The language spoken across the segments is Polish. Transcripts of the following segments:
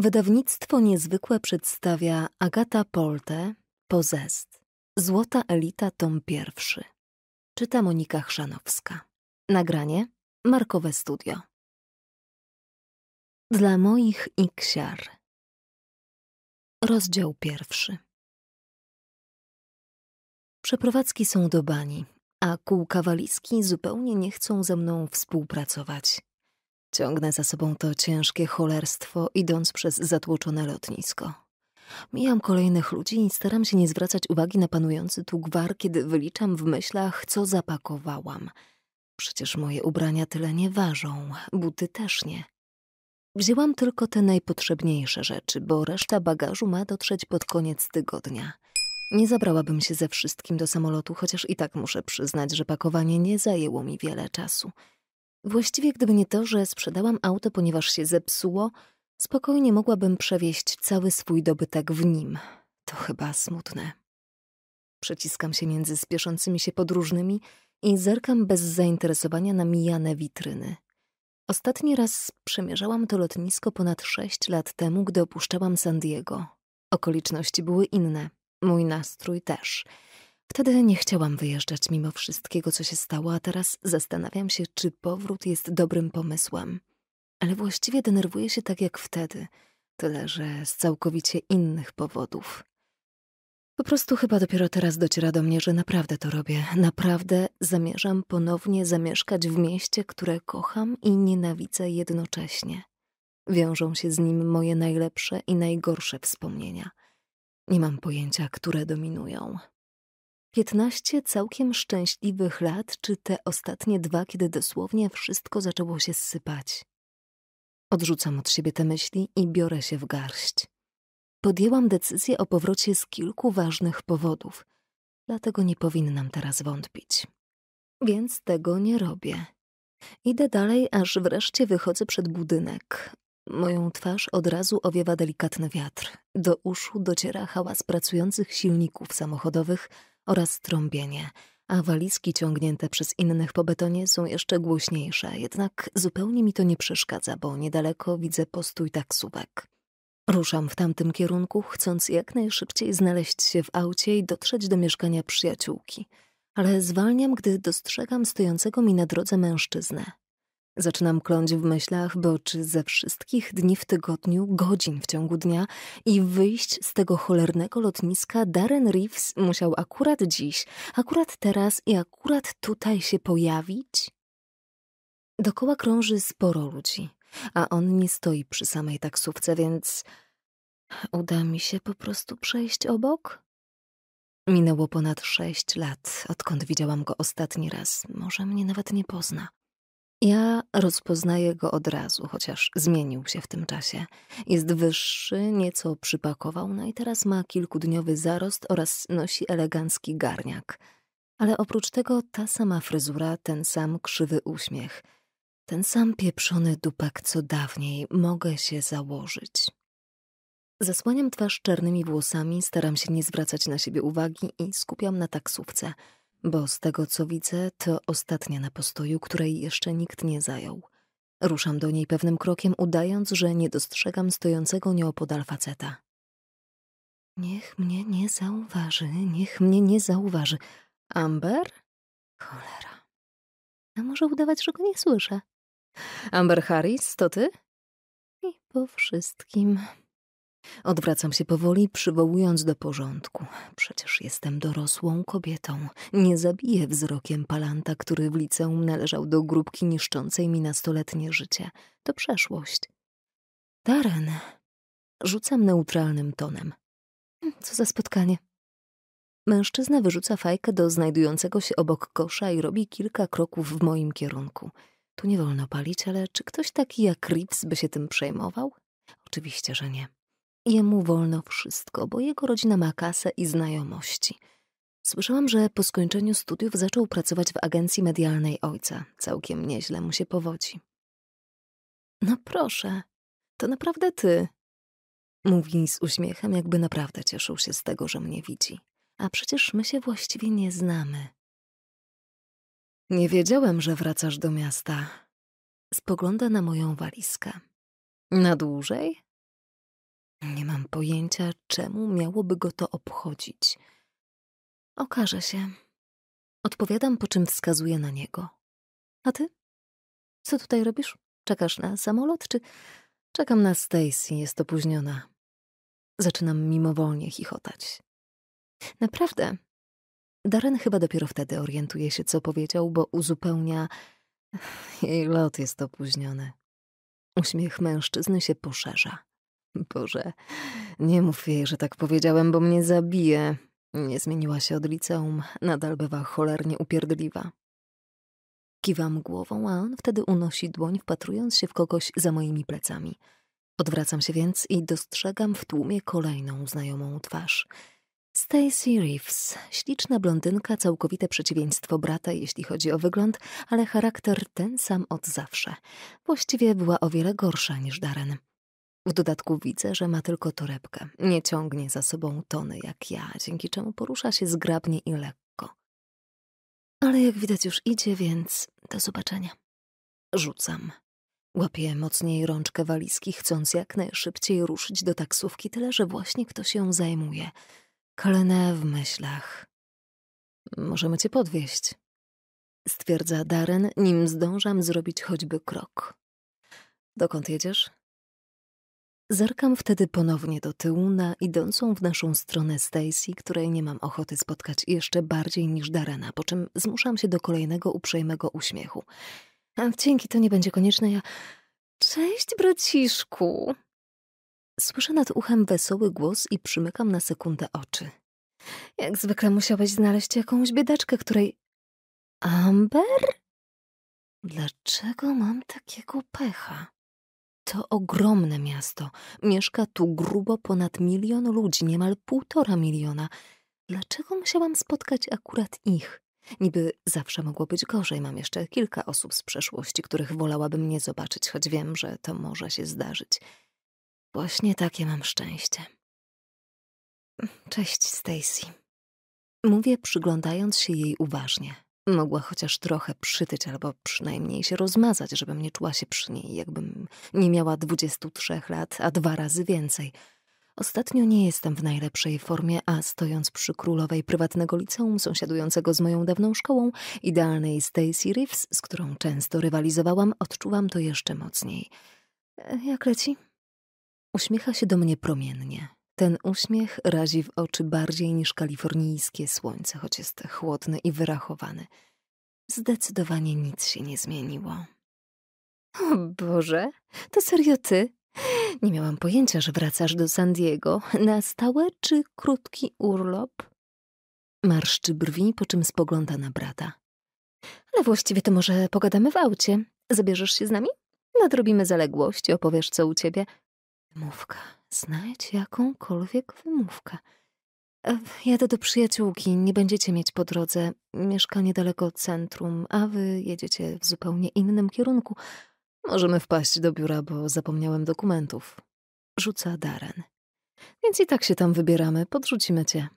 Wydawnictwo niezwykłe przedstawia Agata Polte, Pozest. Złota Elita, tom pierwszy. Czyta Monika Chrzanowska. Nagranie Markowe Studio. Dla moich i ksiar. Rozdział pierwszy. Przeprowadzki są do bani, a kółka walizki zupełnie nie chcą ze mną współpracować. Ciągnę za sobą to ciężkie cholerstwo, idąc przez zatłoczone lotnisko. Mijam kolejnych ludzi i staram się nie zwracać uwagi na panujący tu gwar, kiedy wyliczam w myślach, co zapakowałam. Przecież moje ubrania tyle nie ważą, buty też nie. Wzięłam tylko te najpotrzebniejsze rzeczy, bo reszta bagażu ma dotrzeć pod koniec tygodnia. Nie zabrałabym się ze wszystkim do samolotu, chociaż i tak muszę przyznać, że pakowanie nie zajęło mi wiele czasu – Właściwie gdyby nie to, że sprzedałam auto, ponieważ się zepsuło, spokojnie mogłabym przewieźć cały swój dobytek w nim. To chyba smutne. Przeciskam się między spieszącymi się podróżnymi i zerkam bez zainteresowania na mijane witryny. Ostatni raz przemierzałam to lotnisko ponad sześć lat temu, gdy opuszczałam San Diego. Okoliczności były inne, mój nastrój też – Wtedy nie chciałam wyjeżdżać mimo wszystkiego, co się stało, a teraz zastanawiam się, czy powrót jest dobrym pomysłem. Ale właściwie denerwuję się tak jak wtedy, tyle że z całkowicie innych powodów. Po prostu chyba dopiero teraz dociera do mnie, że naprawdę to robię. Naprawdę zamierzam ponownie zamieszkać w mieście, które kocham i nienawidzę jednocześnie. Wiążą się z nim moje najlepsze i najgorsze wspomnienia. Nie mam pojęcia, które dominują. 15 całkiem szczęśliwych lat, czy te ostatnie dwa, kiedy dosłownie wszystko zaczęło się sypać. Odrzucam od siebie te myśli i biorę się w garść. Podjęłam decyzję o powrocie z kilku ważnych powodów, dlatego nie powinnam teraz wątpić. Więc tego nie robię. Idę dalej, aż wreszcie wychodzę przed budynek. Moją twarz od razu owiewa delikatny wiatr. Do uszu dociera hałas pracujących silników samochodowych – oraz trąbienie, a walizki ciągnięte przez innych po betonie są jeszcze głośniejsze, jednak zupełnie mi to nie przeszkadza, bo niedaleko widzę postój taksówek. Ruszam w tamtym kierunku, chcąc jak najszybciej znaleźć się w aucie i dotrzeć do mieszkania przyjaciółki. Ale zwalniam, gdy dostrzegam stojącego mi na drodze mężczyznę. Zaczynam kląć w myślach, by oczy ze wszystkich dni w tygodniu, godzin w ciągu dnia i wyjść z tego cholernego lotniska Darren Reeves musiał akurat dziś, akurat teraz i akurat tutaj się pojawić? Dokoła krąży sporo ludzi, a on nie stoi przy samej taksówce, więc uda mi się po prostu przejść obok? Minęło ponad sześć lat, odkąd widziałam go ostatni raz. Może mnie nawet nie pozna. Ja rozpoznaję go od razu, chociaż zmienił się w tym czasie. Jest wyższy, nieco przypakował, no i teraz ma kilkudniowy zarost oraz nosi elegancki garniak. Ale oprócz tego ta sama fryzura, ten sam krzywy uśmiech, ten sam pieprzony dupek co dawniej, mogę się założyć. Zasłaniam twarz czarnymi włosami, staram się nie zwracać na siebie uwagi i skupiam na taksówce – bo z tego co widzę, to ostatnia na postoju, której jeszcze nikt nie zajął. Ruszam do niej pewnym krokiem, udając, że nie dostrzegam stojącego nieopodal faceta. Niech mnie nie zauważy, niech mnie nie zauważy. Amber? Cholera. A może udawać, że go nie słyszę? Amber Harris, to ty? I po wszystkim. Odwracam się powoli, przywołując do porządku. Przecież jestem dorosłą kobietą. Nie zabiję wzrokiem palanta, który w liceum należał do grupki niszczącej mi nastoletnie życie. To przeszłość. Taren. Rzucam neutralnym tonem. Co za spotkanie. Mężczyzna wyrzuca fajkę do znajdującego się obok kosza i robi kilka kroków w moim kierunku. Tu nie wolno palić, ale czy ktoś taki jak Rips by się tym przejmował? Oczywiście, że nie. Jemu wolno wszystko, bo jego rodzina ma kasę i znajomości. Słyszałam, że po skończeniu studiów zaczął pracować w agencji medialnej ojca. Całkiem nieźle mu się powodzi. No proszę, to naprawdę ty. Mówi z uśmiechem, jakby naprawdę cieszył się z tego, że mnie widzi. A przecież my się właściwie nie znamy. Nie wiedziałem, że wracasz do miasta. Spogląda na moją walizkę. Na dłużej? Nie mam pojęcia, czemu miałoby go to obchodzić. Okaże się. Odpowiadam, po czym wskazuję na niego. A ty? Co tutaj robisz? Czekasz na samolot, czy czekam na Stacy, jest opóźniona? Zaczynam mimowolnie chichotać. Naprawdę. Darren chyba dopiero wtedy orientuje się, co powiedział, bo uzupełnia. Jej lot jest opóźniony. Uśmiech mężczyzny się poszerza. Boże, nie mów jej, że tak powiedziałem, bo mnie zabije. Nie zmieniła się od liceum, nadal bywa cholernie upierdliwa. Kiwam głową, a on wtedy unosi dłoń, wpatrując się w kogoś za moimi plecami. Odwracam się więc i dostrzegam w tłumie kolejną znajomą twarz. Stacey Reeves, śliczna blondynka, całkowite przeciwieństwo brata, jeśli chodzi o wygląd, ale charakter ten sam od zawsze. Właściwie była o wiele gorsza niż Darren. W dodatku widzę, że ma tylko torebkę. Nie ciągnie za sobą tony jak ja, dzięki czemu porusza się zgrabnie i lekko. Ale jak widać już idzie, więc do zobaczenia. Rzucam. Łapię mocniej rączkę walizki, chcąc jak najszybciej ruszyć do taksówki, tyle że właśnie ktoś ją zajmuje. Klnę w myślach. Możemy cię podwieźć. Stwierdza Darren, nim zdążam zrobić choćby krok. Dokąd jedziesz? Zerkam wtedy ponownie do tyłu na idącą w naszą stronę Stacy, której nie mam ochoty spotkać jeszcze bardziej niż Darana, po czym zmuszam się do kolejnego uprzejmego uśmiechu. Dzięki, to nie będzie konieczne, ja... Cześć, braciszku! Słyszę nad uchem wesoły głos i przymykam na sekundę oczy. Jak zwykle musiałeś znaleźć jakąś biedaczkę, której... Amber? Dlaczego mam takiego pecha? To ogromne miasto. Mieszka tu grubo ponad milion ludzi, niemal półtora miliona. Dlaczego musiałam spotkać akurat ich? Niby zawsze mogło być gorzej. Mam jeszcze kilka osób z przeszłości, których wolałabym nie zobaczyć, choć wiem, że to może się zdarzyć. Właśnie takie mam szczęście. Cześć, Stacy. Mówię, przyglądając się jej uważnie. Mogła chociaż trochę przytyć albo przynajmniej się rozmazać, żebym nie czuła się przy niej, jakbym nie miała 23 lat, a dwa razy więcej. Ostatnio nie jestem w najlepszej formie, a stojąc przy królowej prywatnego liceum sąsiadującego z moją dawną szkołą, idealnej Stacy Reeves, z którą często rywalizowałam, odczuwam to jeszcze mocniej. E, jak leci? Uśmiecha się do mnie promiennie. Ten uśmiech razi w oczy bardziej niż kalifornijskie słońce, choć jest chłodny i wyrachowany. Zdecydowanie nic się nie zmieniło. O Boże, to serio ty? Nie miałam pojęcia, że wracasz do San Diego. Na stałe czy krótki urlop? Marszczy brwi, po czym spogląda na brata. Ale właściwie to może pogadamy w aucie. Zabierzesz się z nami? Nadrobimy zaległości, opowiesz co u ciebie. Mówka znajdź jakąkolwiek wymówkę. E, Jadę do przyjaciółki, nie będziecie mieć po drodze. Mieszka niedaleko centrum, a wy jedziecie w zupełnie innym kierunku. Możemy wpaść do biura, bo zapomniałem dokumentów. Rzuca Daren. Więc i tak się tam wybieramy, podrzucimy cię.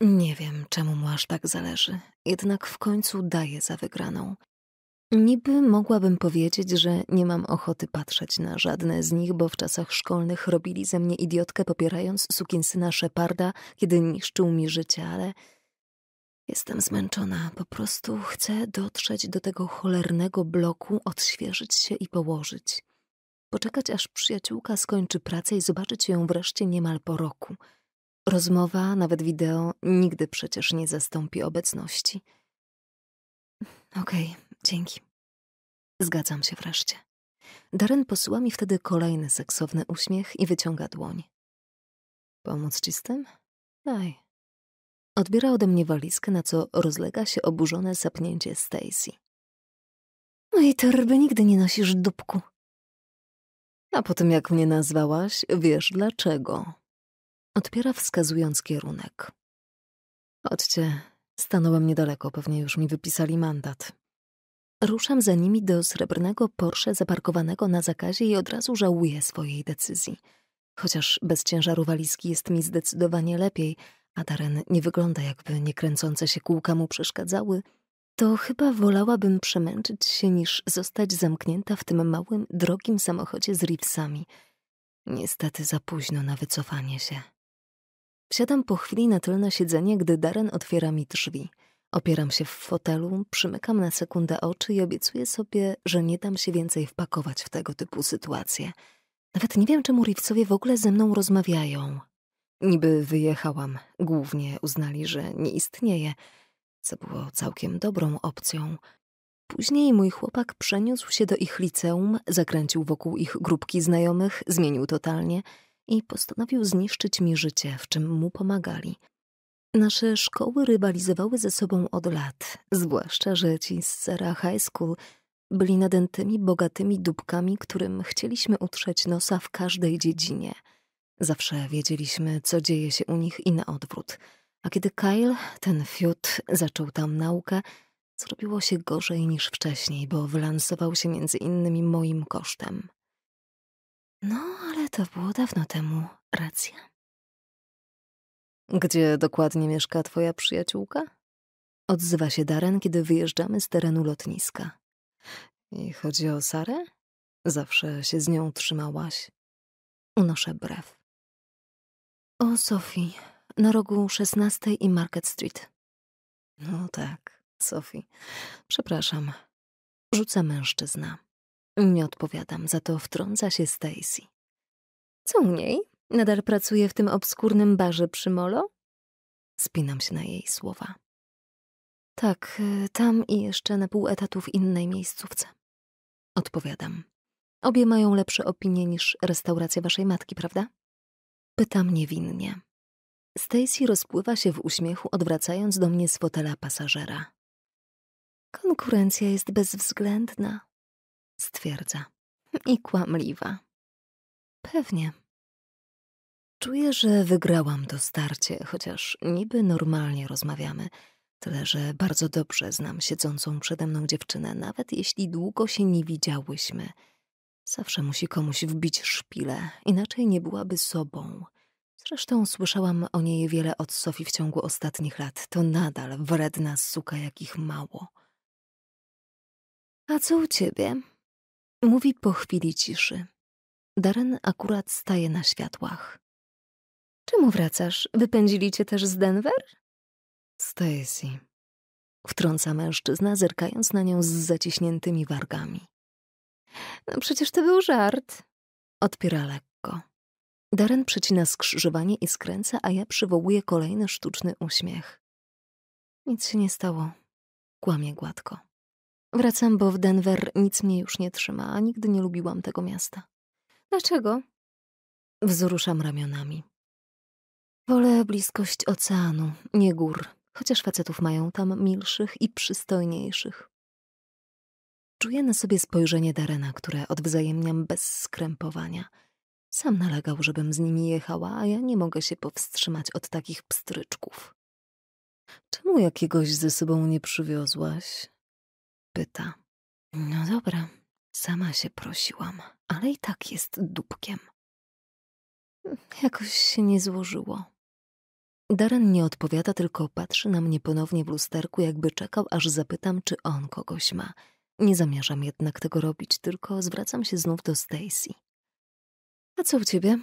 Nie wiem, czemu mu aż tak zależy, jednak w końcu daje za wygraną. Niby mogłabym powiedzieć, że nie mam ochoty patrzeć na żadne z nich, bo w czasach szkolnych robili ze mnie idiotkę, popierając sukinsyna Sheparda, kiedy niszczył mi życie, ale jestem zmęczona. Po prostu chcę dotrzeć do tego cholernego bloku, odświeżyć się i położyć. Poczekać, aż przyjaciółka skończy pracę i zobaczyć ją wreszcie niemal po roku. Rozmowa, nawet wideo, nigdy przecież nie zastąpi obecności. Okej. Okay. Dzięki. Zgadzam się wreszcie. Darren posyła mi wtedy kolejny seksowny uśmiech i wyciąga dłoń. Pomóc ci z tym? Daj. Odbiera ode mnie walizkę, na co rozlega się oburzone sapnięcie Stacy. Mojej torby nigdy nie nosisz dupku. A po tym, jak mnie nazwałaś, wiesz dlaczego. Odpiera wskazując kierunek. Chodźcie, stanąłem niedaleko, pewnie już mi wypisali mandat. Ruszam za nimi do srebrnego Porsche zaparkowanego na zakazie i od razu żałuję swojej decyzji. Chociaż bez ciężaru walizki jest mi zdecydowanie lepiej, a teren nie wygląda jakby niekręcące się kółka mu przeszkadzały, to chyba wolałabym przemęczyć się niż zostać zamknięta w tym małym, drogim samochodzie z Reevesami. Niestety za późno na wycofanie się. Wsiadam po chwili na tylne siedzenie, gdy Darren otwiera mi drzwi – Opieram się w fotelu, przymykam na sekundę oczy i obiecuję sobie, że nie dam się więcej wpakować w tego typu sytuacje. Nawet nie wiem, czemu Reevesowie w ogóle ze mną rozmawiają. Niby wyjechałam. Głównie uznali, że nie istnieje, co było całkiem dobrą opcją. Później mój chłopak przeniósł się do ich liceum, zakręcił wokół ich grupki znajomych, zmienił totalnie i postanowił zniszczyć mi życie, w czym mu pomagali – Nasze szkoły rywalizowały ze sobą od lat, zwłaszcza, że ci z Sara High School byli nadętymi, bogatymi dupkami, którym chcieliśmy utrzeć nosa w każdej dziedzinie. Zawsze wiedzieliśmy, co dzieje się u nich i na odwrót. A kiedy Kyle, ten fiut, zaczął tam naukę, zrobiło się gorzej niż wcześniej, bo wylansował się między innymi moim kosztem. No, ale to było dawno temu, racja. Gdzie dokładnie mieszka twoja przyjaciółka? Odzywa się Daren, kiedy wyjeżdżamy z terenu lotniska. I chodzi o Sarę? Zawsze się z nią trzymałaś. Unoszę brew. O Sofii, na rogu 16 i Market Street. No tak, Sofii. Przepraszam. Rzuca mężczyzna. Nie odpowiadam, za to wtrąca się Stacy. Co u niej? Nadal pracuje w tym obskurnym barze przy molo? Spinam się na jej słowa. Tak, y, tam i jeszcze na pół etatu w innej miejscówce. Odpowiadam. Obie mają lepsze opinie niż restauracja waszej matki, prawda? Pytam niewinnie. Stacy rozpływa się w uśmiechu, odwracając do mnie z fotela pasażera. Konkurencja jest bezwzględna, stwierdza. I kłamliwa. Pewnie, Czuję, że wygrałam to starcie, chociaż niby normalnie rozmawiamy. Tyle, że bardzo dobrze znam siedzącą przede mną dziewczynę, nawet jeśli długo się nie widziałyśmy. Zawsze musi komuś wbić szpilę, inaczej nie byłaby sobą. Zresztą słyszałam o niej wiele od Sofii w ciągu ostatnich lat. To nadal wredna suka, jakich mało. A co u ciebie? Mówi po chwili ciszy. Daren akurat staje na światłach. Czemu wracasz? Wypędzili cię też z Denver? Stacy. Wtrąca mężczyzna, zerkając na nią z zaciśniętymi wargami. No przecież to był żart. Odpiera lekko. Darren przecina skrzyżowanie i skręca, a ja przywołuję kolejny sztuczny uśmiech. Nic się nie stało. Kłamie gładko. Wracam, bo w Denver nic mnie już nie trzyma, a nigdy nie lubiłam tego miasta. Dlaczego? Wzruszam ramionami. Wolę bliskość oceanu, nie gór, chociaż facetów mają tam milszych i przystojniejszych. Czuję na sobie spojrzenie Darena, które odwzajemniam bez skrępowania. Sam nalegał, żebym z nimi jechała, a ja nie mogę się powstrzymać od takich pstryczków. Czemu jakiegoś ze sobą nie przywiozłaś? Pyta. No dobra, sama się prosiłam, ale i tak jest dupkiem. Jakoś się nie złożyło. Darren nie odpowiada, tylko patrzy na mnie ponownie w lusterku, jakby czekał, aż zapytam, czy on kogoś ma. Nie zamierzam jednak tego robić, tylko zwracam się znów do Stacy. A co u ciebie?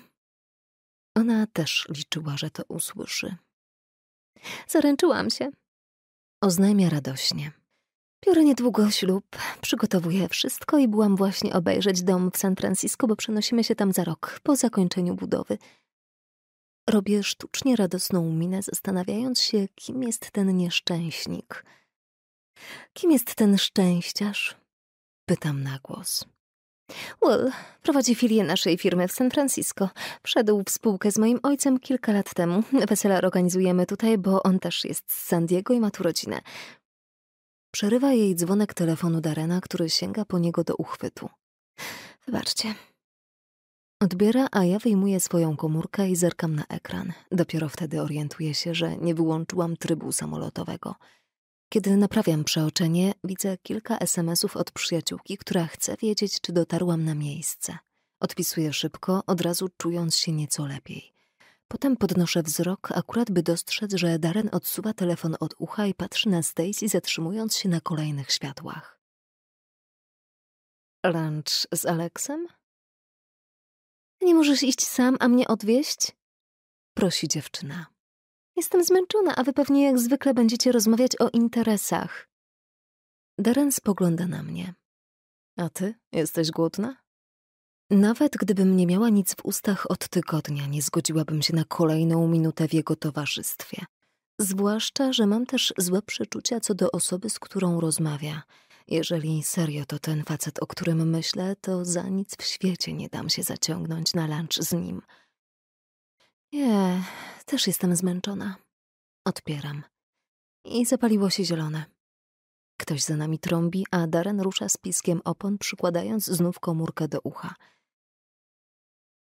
Ona też liczyła, że to usłyszy. Zaręczyłam się. Oznajmia radośnie. Biorę niedługo ślub, przygotowuję wszystko i byłam właśnie obejrzeć dom w San Francisco, bo przenosimy się tam za rok, po zakończeniu budowy. Robię sztucznie radosną minę, zastanawiając się, kim jest ten nieszczęśnik. Kim jest ten szczęściarz? Pytam na głos. Will prowadzi filię naszej firmy w San Francisco. Wszedł w spółkę z moim ojcem kilka lat temu. Wesela organizujemy tutaj, bo on też jest z San Diego i ma tu rodzinę. Przerywa jej dzwonek telefonu Darena, który sięga po niego do uchwytu. Wybaczcie, Odbiera, a ja wyjmuję swoją komórkę i zerkam na ekran. Dopiero wtedy orientuję się, że nie wyłączyłam trybu samolotowego. Kiedy naprawiam przeoczenie, widzę kilka SMS-ów od przyjaciółki, która chce wiedzieć, czy dotarłam na miejsce. Odpisuję szybko, od razu czując się nieco lepiej. Potem podnoszę wzrok, akurat by dostrzec, że Darren odsuwa telefon od ucha i patrzy na Stacy, zatrzymując się na kolejnych światłach. Lunch z Aleksem? Nie możesz iść sam, a mnie odwieźć? Prosi dziewczyna. Jestem zmęczona, a wy pewnie jak zwykle będziecie rozmawiać o interesach. Darren spogląda na mnie. A ty? Jesteś głodna? Nawet gdybym nie miała nic w ustach od tygodnia, nie zgodziłabym się na kolejną minutę w jego towarzystwie. Zwłaszcza, że mam też złe przeczucia co do osoby, z którą rozmawia – jeżeli serio to ten facet, o którym myślę, to za nic w świecie nie dam się zaciągnąć na lunch z nim. Nie, też jestem zmęczona. Odpieram. I zapaliło się zielone. Ktoś za nami trąbi, a Darren rusza z piskiem opon, przykładając znów komórkę do ucha.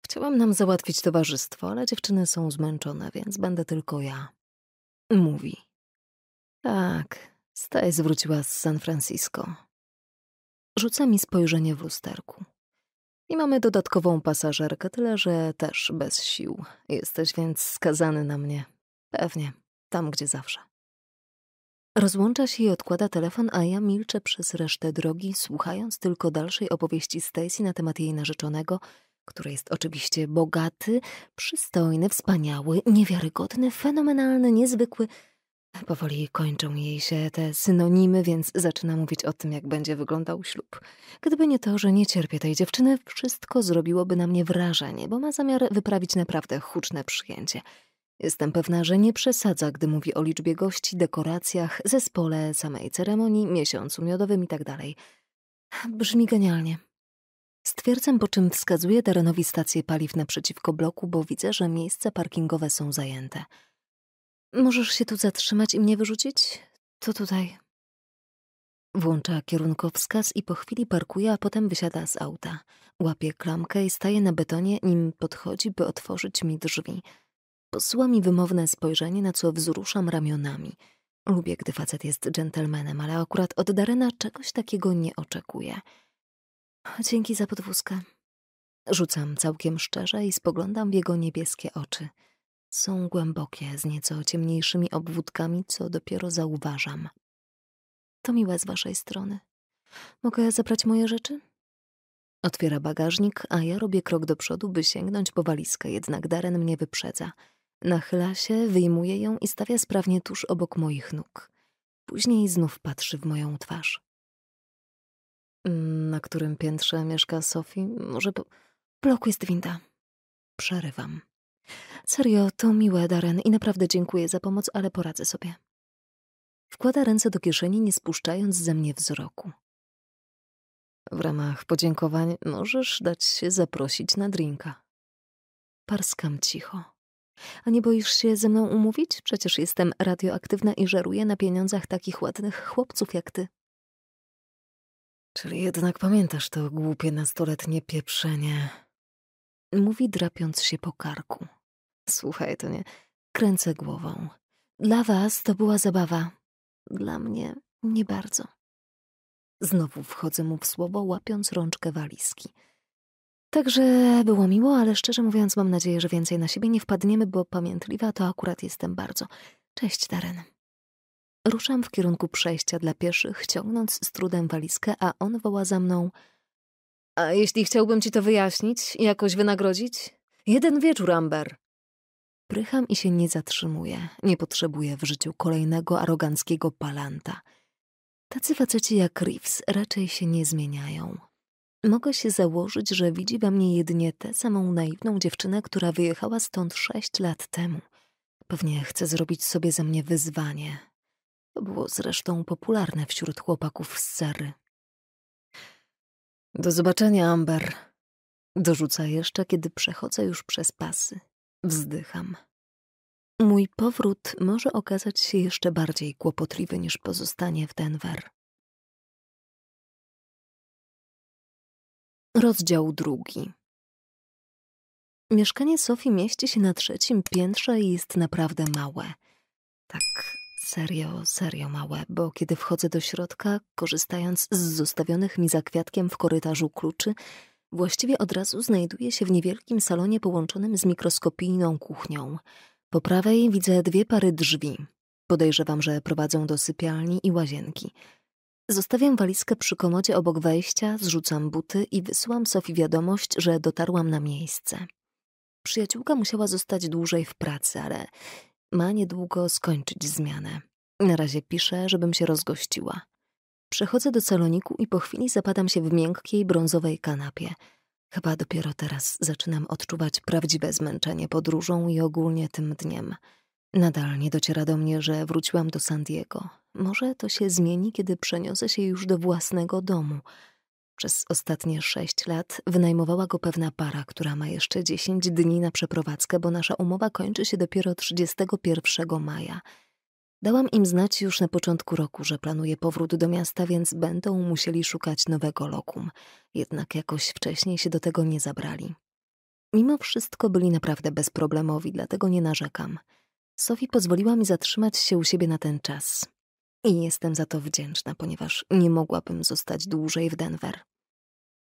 Chciałam nam załatwić towarzystwo, ale dziewczyny są zmęczone, więc będę tylko ja. Mówi. Tak, Staj zwróciła z San Francisco. Rzuca mi spojrzenie w lusterku. I mamy dodatkową pasażerkę, tyle że też bez sił. Jesteś więc skazany na mnie. Pewnie, tam gdzie zawsze. Rozłącza się i odkłada telefon, a ja milczę przez resztę drogi, słuchając tylko dalszej opowieści Stacy na temat jej narzeczonego, który jest oczywiście bogaty, przystojny, wspaniały, niewiarygodny, fenomenalny, niezwykły – Powoli kończą jej się te synonimy, więc zaczyna mówić o tym, jak będzie wyglądał ślub. Gdyby nie to, że nie cierpię tej dziewczyny, wszystko zrobiłoby na mnie wrażenie, bo ma zamiar wyprawić naprawdę huczne przyjęcie. Jestem pewna, że nie przesadza, gdy mówi o liczbie gości, dekoracjach, zespole, samej ceremonii, miesiącu miodowym itd. Tak Brzmi genialnie. Stwierdzam, po czym wskazuję terenowi stację paliw naprzeciwko bloku, bo widzę, że miejsca parkingowe są zajęte. Możesz się tu zatrzymać i mnie wyrzucić? To tutaj. Włącza kierunkowskaz i po chwili parkuje, a potem wysiada z auta. Łapie klamkę i staje na betonie, nim podchodzi, by otworzyć mi drzwi. Posyła mi wymowne spojrzenie, na co wzruszam ramionami. Lubię, gdy facet jest dżentelmenem, ale akurat od Darena czegoś takiego nie oczekuję. Dzięki za podwózkę. Rzucam całkiem szczerze i spoglądam w jego niebieskie oczy. Są głębokie, z nieco ciemniejszymi obwódkami, co dopiero zauważam. To miłe z waszej strony. Mogę zabrać moje rzeczy? Otwiera bagażnik, a ja robię krok do przodu, by sięgnąć po walizkę, jednak Daren mnie wyprzedza. Nachyla się, wyjmuje ją i stawia sprawnie tuż obok moich nóg. Później znów patrzy w moją twarz. Mm, na którym piętrze mieszka Sophie? Może po... Bloku jest winda. Przerywam. Serio, to miłe, Daren, i naprawdę dziękuję za pomoc, ale poradzę sobie. Wkłada ręce do kieszeni, nie spuszczając ze mnie wzroku. W ramach podziękowań możesz dać się zaprosić na drinka. Parskam cicho. A nie boisz się ze mną umówić? Przecież jestem radioaktywna i żeruję na pieniądzach takich ładnych chłopców jak ty. Czyli jednak pamiętasz to głupie nastoletnie pieprzenie mówi drapiąc się po karku. Słuchaj, to nie. Kręcę głową. Dla was to była zabawa. Dla mnie nie bardzo. Znowu wchodzę mu w słowo, łapiąc rączkę walizki. Także było miło, ale szczerze mówiąc, mam nadzieję, że więcej na siebie nie wpadniemy, bo pamiętliwa to akurat jestem bardzo. Cześć, Taren. Ruszam w kierunku przejścia dla pieszych, ciągnąc z trudem walizkę, a on woła za mną – a jeśli chciałbym ci to wyjaśnić i jakoś wynagrodzić? Jeden wieczór, Amber. Prycham i się nie zatrzymuję. Nie potrzebuję w życiu kolejnego aroganckiego palanta. Tacy faceci jak Reeves raczej się nie zmieniają. Mogę się założyć, że widzi we mnie jedynie tę samą naiwną dziewczynę, która wyjechała stąd sześć lat temu. Pewnie chce zrobić sobie ze mnie wyzwanie. To było zresztą popularne wśród chłopaków z Sary. Do zobaczenia, Amber. Dorzuca jeszcze, kiedy przechodzę już przez pasy. Wzdycham. Mój powrót może okazać się jeszcze bardziej kłopotliwy niż pozostanie w Denver. Rozdział drugi. Mieszkanie Sofii mieści się na trzecim piętrze i jest naprawdę małe. Tak serio, serio małe, bo kiedy wchodzę do środka, korzystając z zostawionych mi za kwiatkiem w korytarzu kluczy, właściwie od razu znajduję się w niewielkim salonie połączonym z mikroskopijną kuchnią. Po prawej widzę dwie pary drzwi. Podejrzewam, że prowadzą do sypialni i łazienki. Zostawiam walizkę przy komodzie obok wejścia, zrzucam buty i wysyłam Sofii wiadomość, że dotarłam na miejsce. Przyjaciółka musiała zostać dłużej w pracy, ale ma niedługo skończyć zmianę. Na razie piszę, żebym się rozgościła. Przechodzę do saloniku i po chwili zapadam się w miękkiej, brązowej kanapie. Chyba dopiero teraz zaczynam odczuwać prawdziwe zmęczenie podróżą i ogólnie tym dniem. Nadal nie dociera do mnie, że wróciłam do San Diego. Może to się zmieni, kiedy przeniosę się już do własnego domu. Przez ostatnie sześć lat wynajmowała go pewna para, która ma jeszcze dziesięć dni na przeprowadzkę, bo nasza umowa kończy się dopiero 31 maja. Dałam im znać już na początku roku, że planuję powrót do miasta, więc będą musieli szukać nowego lokum. Jednak jakoś wcześniej się do tego nie zabrali. Mimo wszystko byli naprawdę bezproblemowi, dlatego nie narzekam. Sophie pozwoliła mi zatrzymać się u siebie na ten czas. I jestem za to wdzięczna, ponieważ nie mogłabym zostać dłużej w Denver.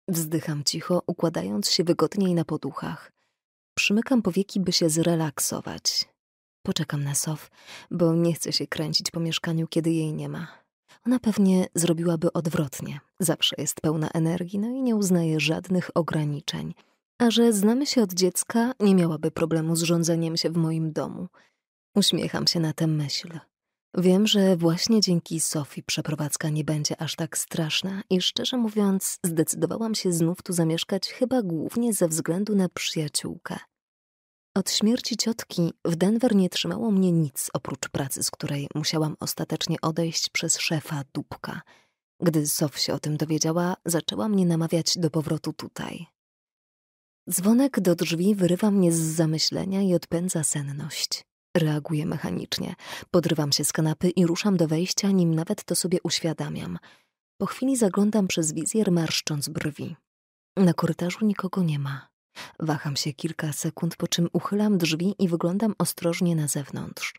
Wzdycham cicho, układając się wygodniej na poduchach. Przymykam powieki, by się zrelaksować. Poczekam na Sof, bo nie chcę się kręcić po mieszkaniu, kiedy jej nie ma. Ona pewnie zrobiłaby odwrotnie. Zawsze jest pełna energii, no i nie uznaje żadnych ograniczeń. A że znamy się od dziecka, nie miałaby problemu z rządzeniem się w moim domu. Uśmiecham się na tę myśl. Wiem, że właśnie dzięki Sofii przeprowadzka nie będzie aż tak straszna i szczerze mówiąc, zdecydowałam się znów tu zamieszkać chyba głównie ze względu na przyjaciółkę. Od śmierci ciotki w Denver nie trzymało mnie nic oprócz pracy, z której musiałam ostatecznie odejść przez szefa Dubka. Gdy Sof się o tym dowiedziała, zaczęła mnie namawiać do powrotu tutaj. Dzwonek do drzwi wyrywa mnie z zamyślenia i odpędza senność. Reaguję mechanicznie. Podrywam się z kanapy i ruszam do wejścia, nim nawet to sobie uświadamiam. Po chwili zaglądam przez wizjer, marszcząc brwi. Na korytarzu nikogo nie ma. Waham się kilka sekund, po czym uchylam drzwi i wyglądam ostrożnie na zewnątrz.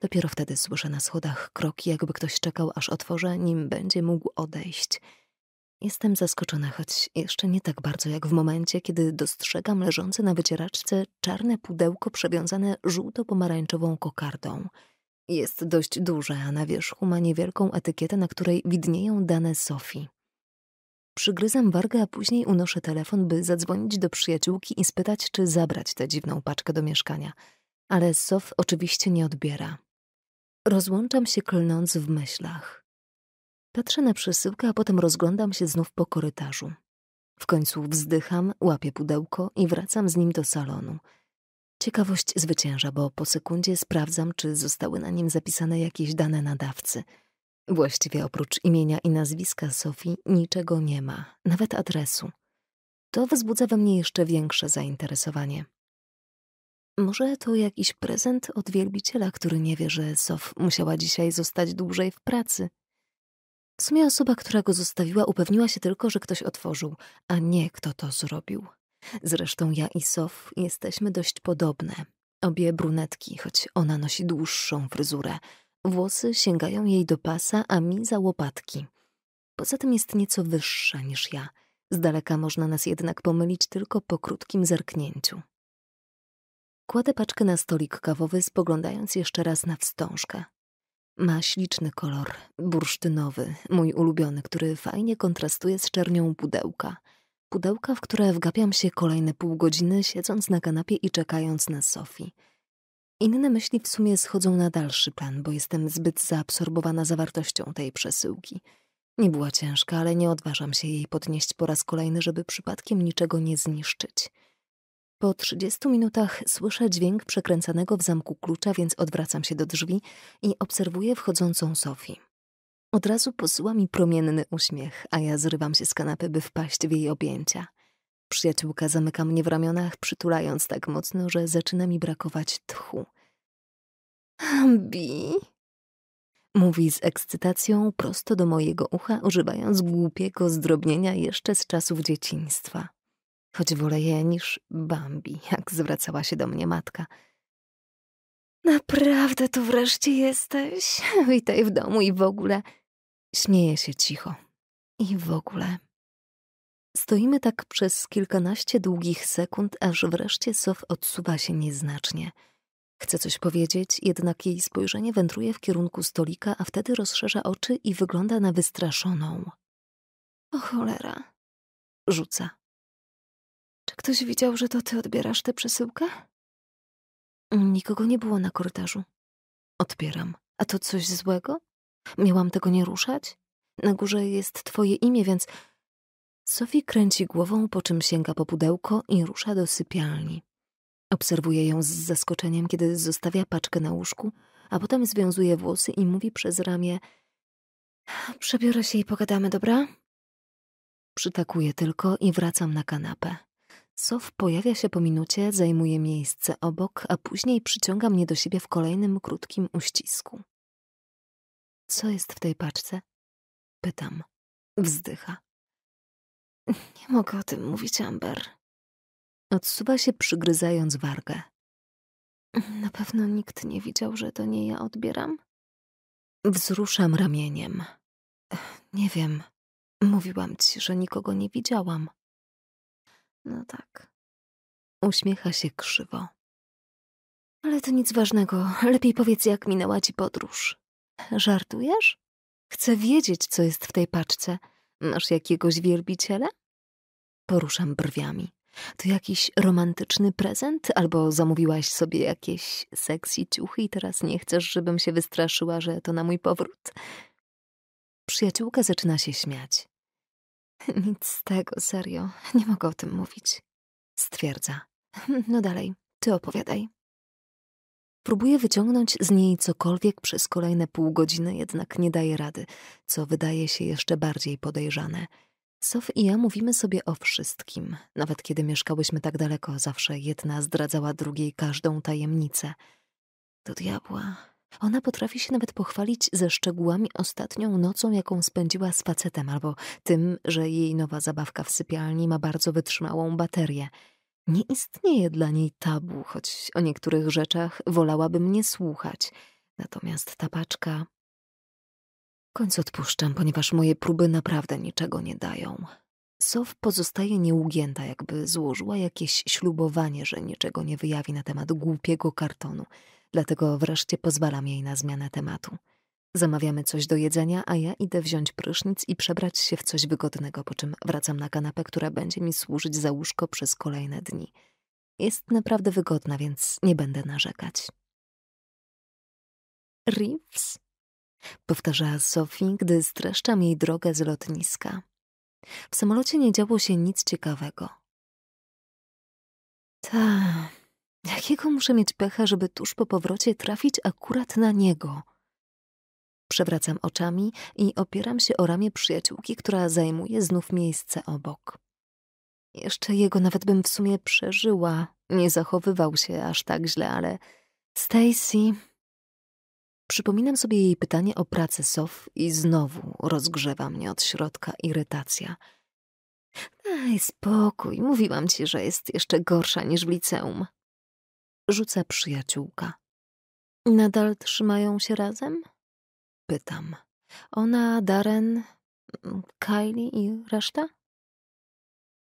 Dopiero wtedy słyszę na schodach kroki, jakby ktoś czekał, aż otworzę, nim będzie mógł odejść. Jestem zaskoczona, choć jeszcze nie tak bardzo jak w momencie, kiedy dostrzegam leżące na wycieraczce czarne pudełko przewiązane żółto-pomarańczową kokardą. Jest dość duże, a na wierzchu ma niewielką etykietę, na której widnieją dane Sofii. Przygryzam wargę, a później unoszę telefon, by zadzwonić do przyjaciółki i spytać, czy zabrać tę dziwną paczkę do mieszkania. Ale Sof oczywiście nie odbiera. Rozłączam się klnąc w myślach. Patrzę na przesyłkę, a potem rozglądam się znów po korytarzu. W końcu wzdycham, łapię pudełko i wracam z nim do salonu. Ciekawość zwycięża, bo po sekundzie sprawdzam, czy zostały na nim zapisane jakieś dane nadawcy. Właściwie oprócz imienia i nazwiska Sofii niczego nie ma, nawet adresu. To wzbudza we mnie jeszcze większe zainteresowanie. Może to jakiś prezent od wielbiciela, który nie wie, że Sof musiała dzisiaj zostać dłużej w pracy w sumie osoba, która go zostawiła, upewniła się tylko, że ktoś otworzył, a nie kto to zrobił. Zresztą ja i Sof jesteśmy dość podobne. Obie brunetki, choć ona nosi dłuższą fryzurę. Włosy sięgają jej do pasa, a mi za łopatki. Poza tym jest nieco wyższa niż ja. Z daleka można nas jednak pomylić tylko po krótkim zerknięciu. Kładę paczkę na stolik kawowy, spoglądając jeszcze raz na wstążkę. Ma śliczny kolor, bursztynowy, mój ulubiony, który fajnie kontrastuje z czernią pudełka. Pudełka, w które wgapiam się kolejne pół godziny, siedząc na kanapie i czekając na Sophie. Inne myśli w sumie schodzą na dalszy plan, bo jestem zbyt zaabsorbowana zawartością tej przesyłki. Nie była ciężka, ale nie odważam się jej podnieść po raz kolejny, żeby przypadkiem niczego nie zniszczyć. Po 30 minutach słyszę dźwięk przekręcanego w zamku klucza, więc odwracam się do drzwi i obserwuję wchodzącą Sofię. Od razu posyła mi promienny uśmiech, a ja zrywam się z kanapy, by wpaść w jej objęcia. Przyjaciółka zamyka mnie w ramionach, przytulając tak mocno, że zaczyna mi brakować tchu. Ambi! Mówi z ekscytacją prosto do mojego ucha, używając głupiego zdrobnienia jeszcze z czasów dzieciństwa choć wolę je niż Bambi, jak zwracała się do mnie matka. Naprawdę tu wreszcie jesteś? Witaj w domu i w ogóle. Śmieje się cicho. I w ogóle. Stoimy tak przez kilkanaście długich sekund, aż wreszcie Sof odsuwa się nieznacznie. Chce coś powiedzieć, jednak jej spojrzenie wędruje w kierunku stolika, a wtedy rozszerza oczy i wygląda na wystraszoną. O cholera! Rzuca. Czy ktoś widział, że to ty odbierasz tę przesyłkę? Nikogo nie było na korytarzu. Odbieram. A to coś złego? Miałam tego nie ruszać? Na górze jest twoje imię, więc. Sophie kręci głową, po czym sięga po pudełko i rusza do sypialni. Obserwuję ją z zaskoczeniem, kiedy zostawia paczkę na łóżku, a potem związuje włosy i mówi przez ramię: Przebiorę się i pogadamy, dobra? Przytakuję tylko i wracam na kanapę. Sof pojawia się po minucie, zajmuje miejsce obok, a później przyciąga mnie do siebie w kolejnym krótkim uścisku. Co jest w tej paczce? Pytam. Wzdycha. Nie mogę o tym mówić, Amber. Odsuwa się, przygryzając wargę. Na pewno nikt nie widział, że to nie ja odbieram? Wzruszam ramieniem. Nie wiem. Mówiłam ci, że nikogo nie widziałam. No tak. Uśmiecha się krzywo. Ale to nic ważnego. Lepiej powiedz, jak minęła ci podróż. Żartujesz? Chcę wiedzieć, co jest w tej paczce. Masz jakiegoś wielbiciela? Poruszam brwiami. To jakiś romantyczny prezent? Albo zamówiłaś sobie jakieś seksy ciuchy i teraz nie chcesz, żebym się wystraszyła, że to na mój powrót? Przyjaciółka zaczyna się śmiać. Nic z tego, serio. Nie mogę o tym mówić. Stwierdza. No dalej, ty opowiadaj. Próbuję wyciągnąć z niej cokolwiek przez kolejne pół godziny, jednak nie daje rady, co wydaje się jeszcze bardziej podejrzane. Sof i ja mówimy sobie o wszystkim. Nawet kiedy mieszkałyśmy tak daleko, zawsze jedna zdradzała drugiej każdą tajemnicę. Do diabła, ona potrafi się nawet pochwalić ze szczegółami ostatnią nocą, jaką spędziła z facetem, albo tym, że jej nowa zabawka w sypialni ma bardzo wytrzymałą baterię. Nie istnieje dla niej tabu, choć o niektórych rzeczach wolałabym nie słuchać. Natomiast tapaczka. Końc odpuszczam, ponieważ moje próby naprawdę niczego nie dają. Sof pozostaje nieugięta, jakby złożyła jakieś ślubowanie, że niczego nie wyjawi na temat głupiego kartonu dlatego wreszcie pozwalam jej na zmianę tematu. Zamawiamy coś do jedzenia, a ja idę wziąć prysznic i przebrać się w coś wygodnego, po czym wracam na kanapę, która będzie mi służyć za łóżko przez kolejne dni. Jest naprawdę wygodna, więc nie będę narzekać. Reeves? Powtarza Sophie, gdy streszczam jej drogę z lotniska. W samolocie nie działo się nic ciekawego. Ta, Jakiego muszę mieć pecha, żeby tuż po powrocie trafić akurat na niego? Przewracam oczami i opieram się o ramię przyjaciółki, która zajmuje znów miejsce obok. Jeszcze jego nawet bym w sumie przeżyła. Nie zachowywał się aż tak źle, ale Stacy. Przypominam sobie jej pytanie o pracę Sof i znowu rozgrzewa mnie od środka irytacja. Daj spokój, mówiłam ci, że jest jeszcze gorsza niż w liceum rzuca przyjaciółka. Nadal trzymają się razem? Pytam. Ona, Darren, Kylie i reszta?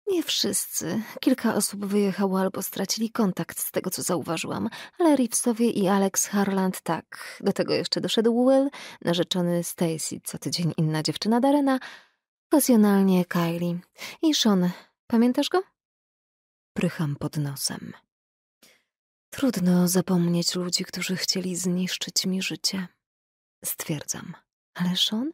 Nie wszyscy. Kilka osób wyjechało albo stracili kontakt z tego, co zauważyłam, ale Reevesowie i Alex Harland tak. Do tego jeszcze doszedł Will, narzeczony Stacy, co tydzień inna dziewczyna Darena, okazjonalnie Kylie. I Sean, pamiętasz go? Prycham pod nosem. Trudno zapomnieć ludzi, którzy chcieli zniszczyć mi życie. Stwierdzam. Ależ on?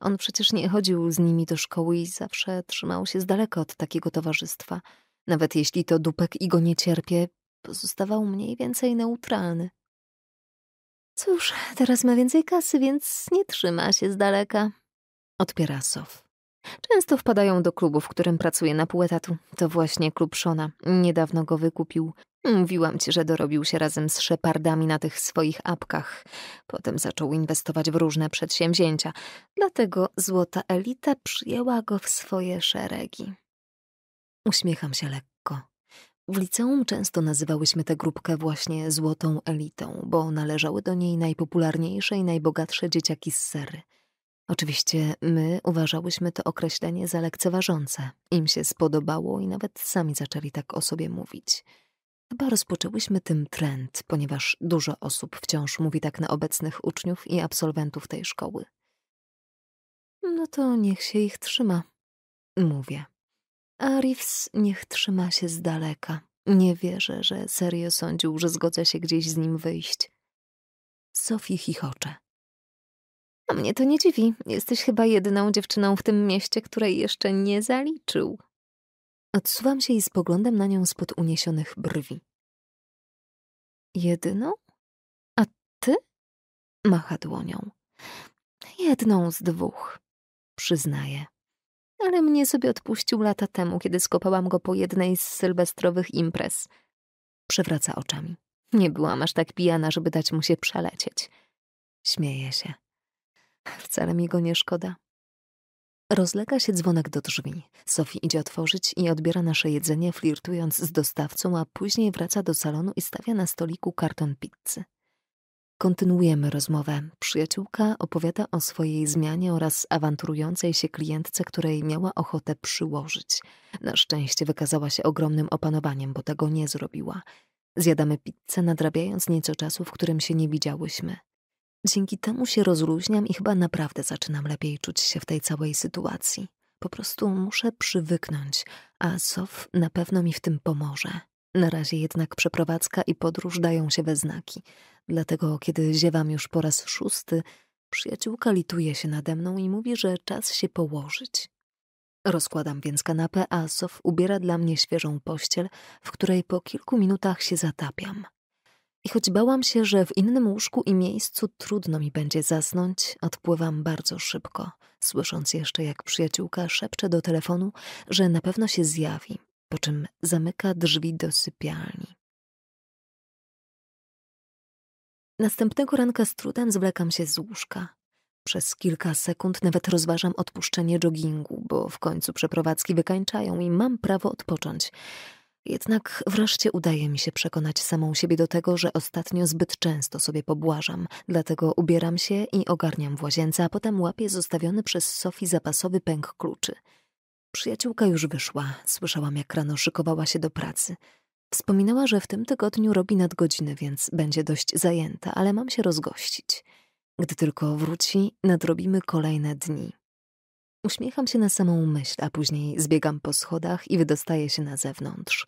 On przecież nie chodził z nimi do szkoły i zawsze trzymał się z daleka od takiego towarzystwa. Nawet jeśli to dupek i go nie cierpie, pozostawał mniej więcej neutralny. Cóż, teraz ma więcej kasy, więc nie trzyma się z daleka. Odpiera Sof. Często wpadają do klubu, w którym pracuje na pół etatu. To właśnie klub Szona. Niedawno go wykupił. Mówiłam ci, że dorobił się razem z Szepardami na tych swoich apkach. Potem zaczął inwestować w różne przedsięwzięcia. Dlatego złota elita przyjęła go w swoje szeregi. Uśmiecham się lekko. W liceum często nazywałyśmy tę grupkę właśnie złotą elitą, bo należały do niej najpopularniejsze i najbogatsze dzieciaki z sery. Oczywiście my uważałyśmy to określenie za lekceważące. Im się spodobało i nawet sami zaczęli tak o sobie mówić. Chyba rozpoczęłyśmy tym trend, ponieważ dużo osób wciąż mówi tak na obecnych uczniów i absolwentów tej szkoły. No to niech się ich trzyma, mówię. A Reeves niech trzyma się z daleka. Nie wierzę, że serio sądził, że zgodzę się gdzieś z nim wyjść. Sophie chichocze. A mnie to nie dziwi. Jesteś chyba jedyną dziewczyną w tym mieście, której jeszcze nie zaliczył. Odsuwam się i spoglądam na nią spod uniesionych brwi. Jedną? A ty? Macha dłonią. Jedną z dwóch, przyznaję. Ale mnie sobie odpuścił lata temu, kiedy skopałam go po jednej z sylwestrowych imprez. Przewraca oczami. Nie byłam aż tak pijana, żeby dać mu się przelecieć. Śmieje się. Wcale mi go nie szkoda. Rozlega się dzwonek do drzwi. Sophie idzie otworzyć i odbiera nasze jedzenie, flirtując z dostawcą, a później wraca do salonu i stawia na stoliku karton pizzy. Kontynuujemy rozmowę. Przyjaciółka opowiada o swojej zmianie oraz awanturującej się klientce, której miała ochotę przyłożyć. Na szczęście wykazała się ogromnym opanowaniem, bo tego nie zrobiła. Zjadamy pizzę, nadrabiając nieco czasu, w którym się nie widziałyśmy. Dzięki temu się rozluźniam i chyba naprawdę zaczynam lepiej czuć się w tej całej sytuacji. Po prostu muszę przywyknąć, a Sof na pewno mi w tym pomoże. Na razie jednak przeprowadzka i podróż dają się we znaki. Dlatego, kiedy ziewam już po raz szósty, przyjaciółka lituje się nade mną i mówi, że czas się położyć. Rozkładam więc kanapę, a Sof ubiera dla mnie świeżą pościel, w której po kilku minutach się zatapiam. I choć bałam się, że w innym łóżku i miejscu trudno mi będzie zasnąć, odpływam bardzo szybko, słysząc jeszcze jak przyjaciółka szepcze do telefonu, że na pewno się zjawi, po czym zamyka drzwi do sypialni. Następnego ranka z trudem zwlekam się z łóżka. Przez kilka sekund nawet rozważam odpuszczenie joggingu, bo w końcu przeprowadzki wykańczają i mam prawo odpocząć. Jednak wreszcie udaje mi się przekonać samą siebie do tego, że ostatnio zbyt często sobie pobłażam, dlatego ubieram się i ogarniam w łazience, a potem łapię zostawiony przez Sofi zapasowy pęk kluczy. Przyjaciółka już wyszła, słyszałam jak rano szykowała się do pracy. Wspominała, że w tym tygodniu robi nadgodziny, więc będzie dość zajęta, ale mam się rozgościć. Gdy tylko wróci, nadrobimy kolejne dni. Uśmiecham się na samą myśl, a później zbiegam po schodach i wydostaję się na zewnątrz.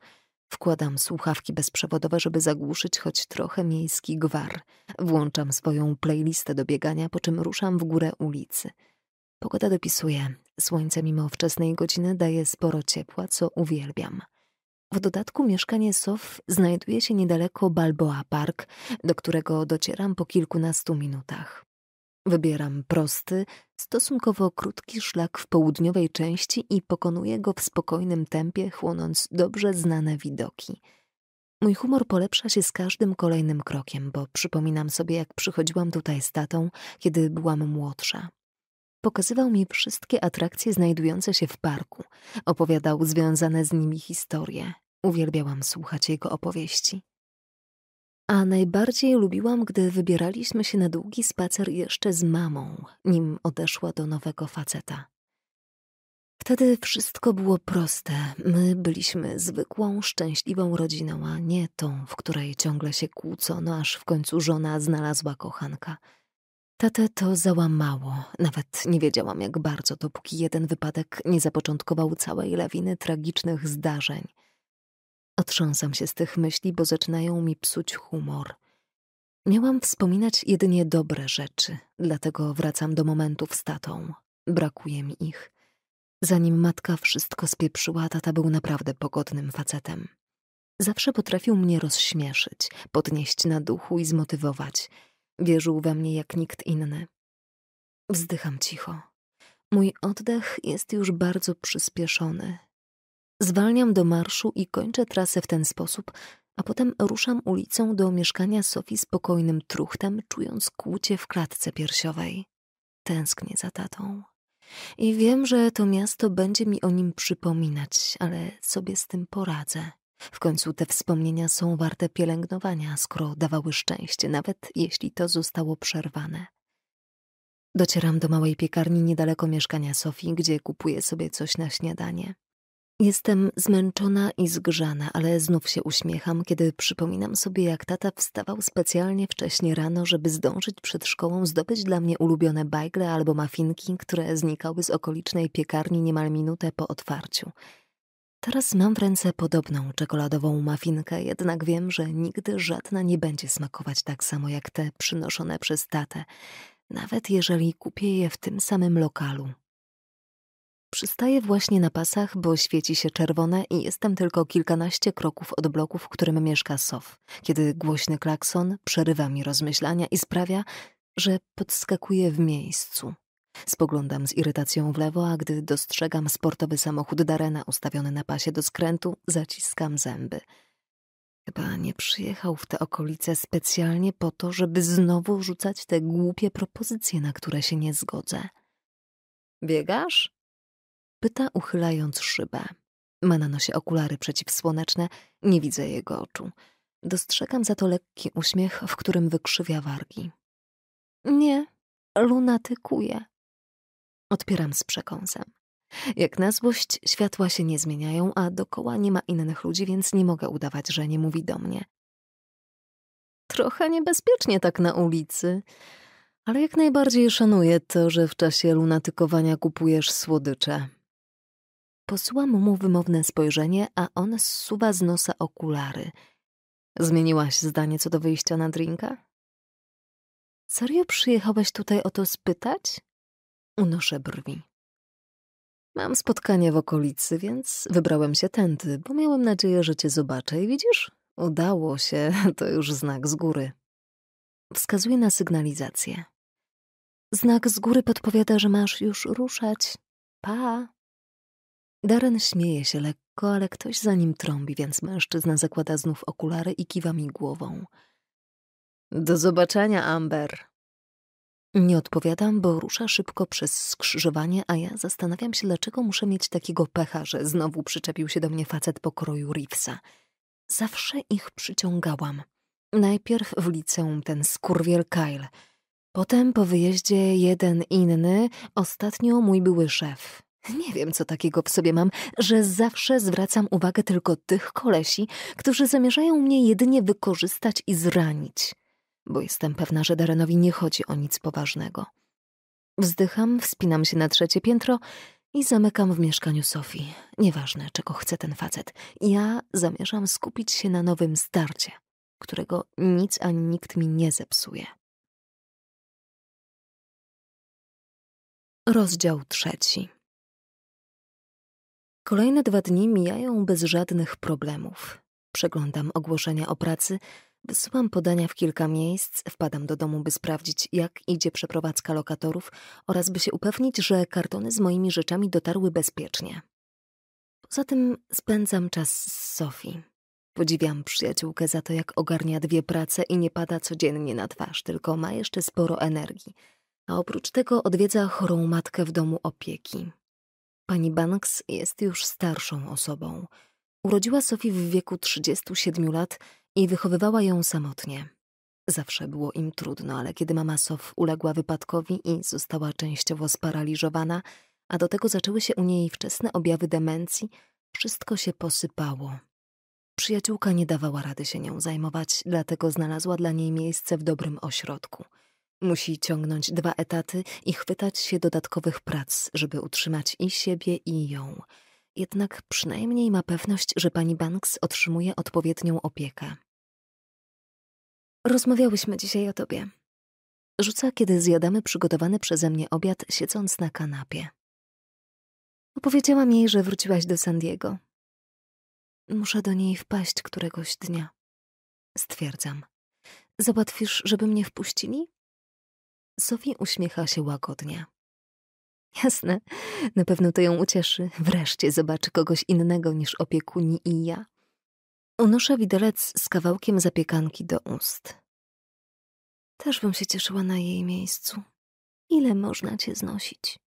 Wkładam słuchawki bezprzewodowe, żeby zagłuszyć choć trochę miejski gwar. Włączam swoją playlistę do biegania, po czym ruszam w górę ulicy. Pogoda dopisuje. Słońce mimo wczesnej godziny daje sporo ciepła, co uwielbiam. W dodatku mieszkanie SOF znajduje się niedaleko Balboa Park, do którego docieram po kilkunastu minutach. Wybieram prosty, stosunkowo krótki szlak w południowej części i pokonuję go w spokojnym tempie, chłonąc dobrze znane widoki. Mój humor polepsza się z każdym kolejnym krokiem, bo przypominam sobie, jak przychodziłam tutaj z tatą, kiedy byłam młodsza. Pokazywał mi wszystkie atrakcje znajdujące się w parku, opowiadał związane z nimi historie. Uwielbiałam słuchać jego opowieści a najbardziej lubiłam, gdy wybieraliśmy się na długi spacer jeszcze z mamą, nim odeszła do nowego faceta. Wtedy wszystko było proste. My byliśmy zwykłą, szczęśliwą rodziną, a nie tą, w której ciągle się kłócono, aż w końcu żona znalazła kochanka. Tatę to załamało. Nawet nie wiedziałam, jak bardzo, dopóki jeden wypadek nie zapoczątkował całej lawiny tragicznych zdarzeń – Otrząsam się z tych myśli, bo zaczynają mi psuć humor. Miałam wspominać jedynie dobre rzeczy, dlatego wracam do momentów z tatą. Brakuje mi ich. Zanim matka wszystko spieprzyła, tata był naprawdę pogodnym facetem. Zawsze potrafił mnie rozśmieszyć, podnieść na duchu i zmotywować. Wierzył we mnie jak nikt inny. Wzdycham cicho. Mój oddech jest już bardzo przyspieszony. Zwalniam do marszu i kończę trasę w ten sposób, a potem ruszam ulicą do mieszkania Sofii spokojnym truchtem, czując kłucie w klatce piersiowej. Tęsknię za tatą. I wiem, że to miasto będzie mi o nim przypominać, ale sobie z tym poradzę. W końcu te wspomnienia są warte pielęgnowania, skoro dawały szczęście, nawet jeśli to zostało przerwane. Docieram do małej piekarni niedaleko mieszkania Sofii, gdzie kupuję sobie coś na śniadanie. Jestem zmęczona i zgrzana, ale znów się uśmiecham, kiedy przypominam sobie, jak tata wstawał specjalnie wcześnie rano, żeby zdążyć przed szkołą zdobyć dla mnie ulubione bajgle albo mafinki, które znikały z okolicznej piekarni niemal minutę po otwarciu. Teraz mam w ręce podobną czekoladową mafinkę, jednak wiem, że nigdy żadna nie będzie smakować tak samo jak te przynoszone przez tatę, nawet jeżeli kupię je w tym samym lokalu, Przystaję właśnie na pasach, bo świeci się czerwone i jestem tylko kilkanaście kroków od bloku, w którym mieszka Sof, kiedy głośny klakson przerywa mi rozmyślania i sprawia, że podskakuję w miejscu. Spoglądam z irytacją w lewo, a gdy dostrzegam sportowy samochód Darena ustawiony na pasie do skrętu, zaciskam zęby. Chyba nie przyjechał w te okolice specjalnie po to, żeby znowu rzucać te głupie propozycje, na które się nie zgodzę. Biegasz? Pyta, uchylając szybę. Ma na nosie okulary przeciwsłoneczne, nie widzę jego oczu. Dostrzegam za to lekki uśmiech, w którym wykrzywia wargi. Nie, lunatykuje. Odpieram z przekąsem. Jak na złość, światła się nie zmieniają, a dokoła nie ma innych ludzi, więc nie mogę udawać, że nie mówi do mnie. Trochę niebezpiecznie tak na ulicy, ale jak najbardziej szanuję to, że w czasie lunatykowania kupujesz słodycze. Posyłam mu wymowne spojrzenie, a on zsuwa z nosa okulary. Zmieniłaś zdanie co do wyjścia na drinka? Serio przyjechałeś tutaj o to spytać? Unoszę brwi. Mam spotkanie w okolicy, więc wybrałem się tędy, bo miałem nadzieję, że cię zobaczę i widzisz? Udało się, to już znak z góry. Wskazuje na sygnalizację. Znak z góry podpowiada, że masz już ruszać. Pa! Darren śmieje się lekko, ale ktoś za nim trąbi, więc mężczyzna zakłada znów okulary i kiwa mi głową. Do zobaczenia, Amber. Nie odpowiadam, bo rusza szybko przez skrzyżowanie, a ja zastanawiam się, dlaczego muszę mieć takiego pecha, że znowu przyczepił się do mnie facet pokroju Reevesa. Zawsze ich przyciągałam. Najpierw w liceum ten skurwiel Kyle, potem po wyjeździe jeden inny, ostatnio mój były szef. Nie wiem, co takiego w sobie mam, że zawsze zwracam uwagę tylko tych kolesi, którzy zamierzają mnie jedynie wykorzystać i zranić. Bo jestem pewna, że Darenowi nie chodzi o nic poważnego. Wzdycham, wspinam się na trzecie piętro i zamykam w mieszkaniu Sofii. Nieważne, czego chce ten facet. Ja zamierzam skupić się na nowym starcie, którego nic ani nikt mi nie zepsuje. Rozdział trzeci. Kolejne dwa dni mijają bez żadnych problemów. Przeglądam ogłoszenia o pracy, wysyłam podania w kilka miejsc, wpadam do domu, by sprawdzić, jak idzie przeprowadzka lokatorów oraz by się upewnić, że kartony z moimi rzeczami dotarły bezpiecznie. Poza tym spędzam czas z Sofii. Podziwiam przyjaciółkę za to, jak ogarnia dwie prace i nie pada codziennie na twarz, tylko ma jeszcze sporo energii. A oprócz tego odwiedza chorą matkę w domu opieki. Pani Banks jest już starszą osobą. Urodziła Sophie w wieku 37 lat i wychowywała ją samotnie. Zawsze było im trudno, ale kiedy mama Sof uległa wypadkowi i została częściowo sparaliżowana, a do tego zaczęły się u niej wczesne objawy demencji, wszystko się posypało. Przyjaciółka nie dawała rady się nią zajmować, dlatego znalazła dla niej miejsce w dobrym ośrodku – Musi ciągnąć dwa etaty i chwytać się dodatkowych prac, żeby utrzymać i siebie, i ją. Jednak przynajmniej ma pewność, że pani Banks otrzymuje odpowiednią opiekę. Rozmawiałyśmy dzisiaj o tobie. Rzuca, kiedy zjadamy przygotowany przeze mnie obiad, siedząc na kanapie. Opowiedziałam jej, że wróciłaś do San Diego. Muszę do niej wpaść któregoś dnia. Stwierdzam. Załatwisz, żeby mnie wpuścili? Sophie uśmiecha się łagodnie. Jasne, na pewno to ją ucieszy. Wreszcie zobaczy kogoś innego niż opiekuni i ja. Unoszę widelec z kawałkiem zapiekanki do ust. Też bym się cieszyła na jej miejscu. Ile można cię znosić?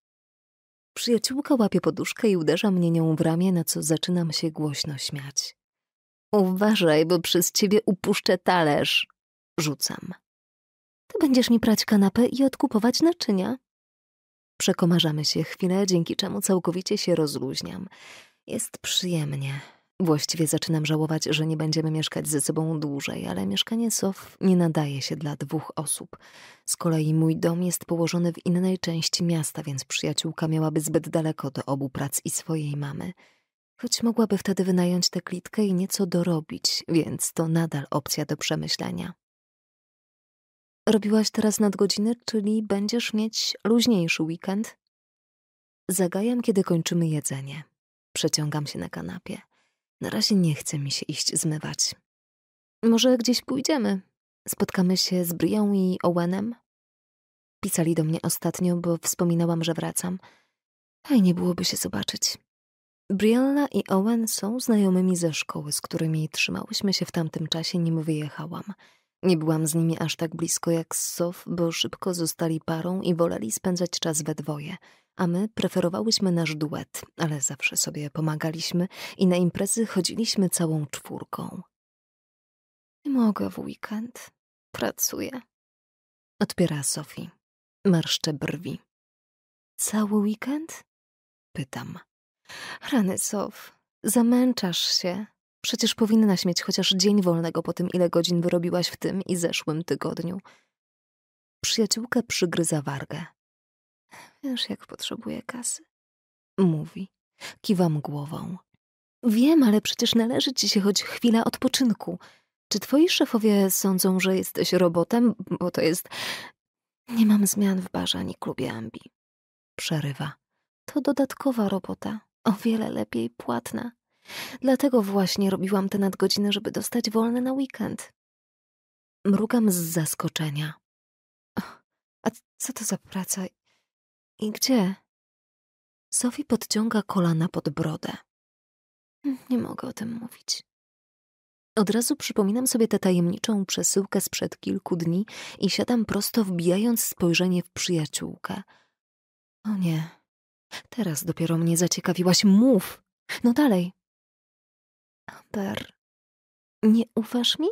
Przyjaciółka łapie poduszkę i uderza mnie nią w ramię, na co zaczynam się głośno śmiać. Uważaj, bo przez ciebie upuszczę talerz. Rzucam będziesz mi prać kanapę i odkupować naczynia. Przekomarzamy się chwilę, dzięki czemu całkowicie się rozluźniam. Jest przyjemnie. Właściwie zaczynam żałować, że nie będziemy mieszkać ze sobą dłużej, ale mieszkanie SOF nie nadaje się dla dwóch osób. Z kolei mój dom jest położony w innej części miasta, więc przyjaciółka miałaby zbyt daleko do obu prac i swojej mamy. Choć mogłaby wtedy wynająć tę klitkę i nieco dorobić, więc to nadal opcja do przemyślenia. Robiłaś teraz nadgodziny, czyli będziesz mieć luźniejszy weekend? Zagajam, kiedy kończymy jedzenie. Przeciągam się na kanapie. Na razie nie chce mi się iść zmywać. Może gdzieś pójdziemy? Spotkamy się z Brią i Owenem? Pisali do mnie ostatnio, bo wspominałam, że wracam. Fajnie byłoby się zobaczyć. Briella i Owen są znajomymi ze szkoły, z którymi trzymałyśmy się w tamtym czasie, nim wyjechałam – nie byłam z nimi aż tak blisko jak z Sof, bo szybko zostali parą i woleli spędzać czas we dwoje, a my preferowałyśmy nasz duet, ale zawsze sobie pomagaliśmy i na imprezy chodziliśmy całą czwórką. Nie mogę w weekend. Pracuję. Odpiera Sofi, Marszczę brwi. Cały weekend? Pytam. Rany, Sof, zamęczasz się. Przecież powinnaś mieć chociaż dzień wolnego po tym, ile godzin wyrobiłaś w tym i zeszłym tygodniu. Przyjaciółka przygryza wargę. Wiesz, jak potrzebuję kasy. Mówi. Kiwam głową. Wiem, ale przecież należy ci się choć chwila odpoczynku. Czy twoi szefowie sądzą, że jesteś robotem? Bo to jest... Nie mam zmian w barze ani klubie Ambi. Przerywa. To dodatkowa robota. O wiele lepiej płatna. Dlatego właśnie robiłam te nadgodziny, żeby dostać wolne na weekend. Mrugam z zaskoczenia. A co to za praca? I gdzie? Sophie podciąga kolana pod brodę. Hm, nie mogę o tym mówić. Od razu przypominam sobie tę tajemniczą przesyłkę sprzed kilku dni i siadam prosto, wbijając spojrzenie w przyjaciółkę. O nie, teraz dopiero mnie zaciekawiłaś. Mów! No dalej, super. Nie ufasz mi?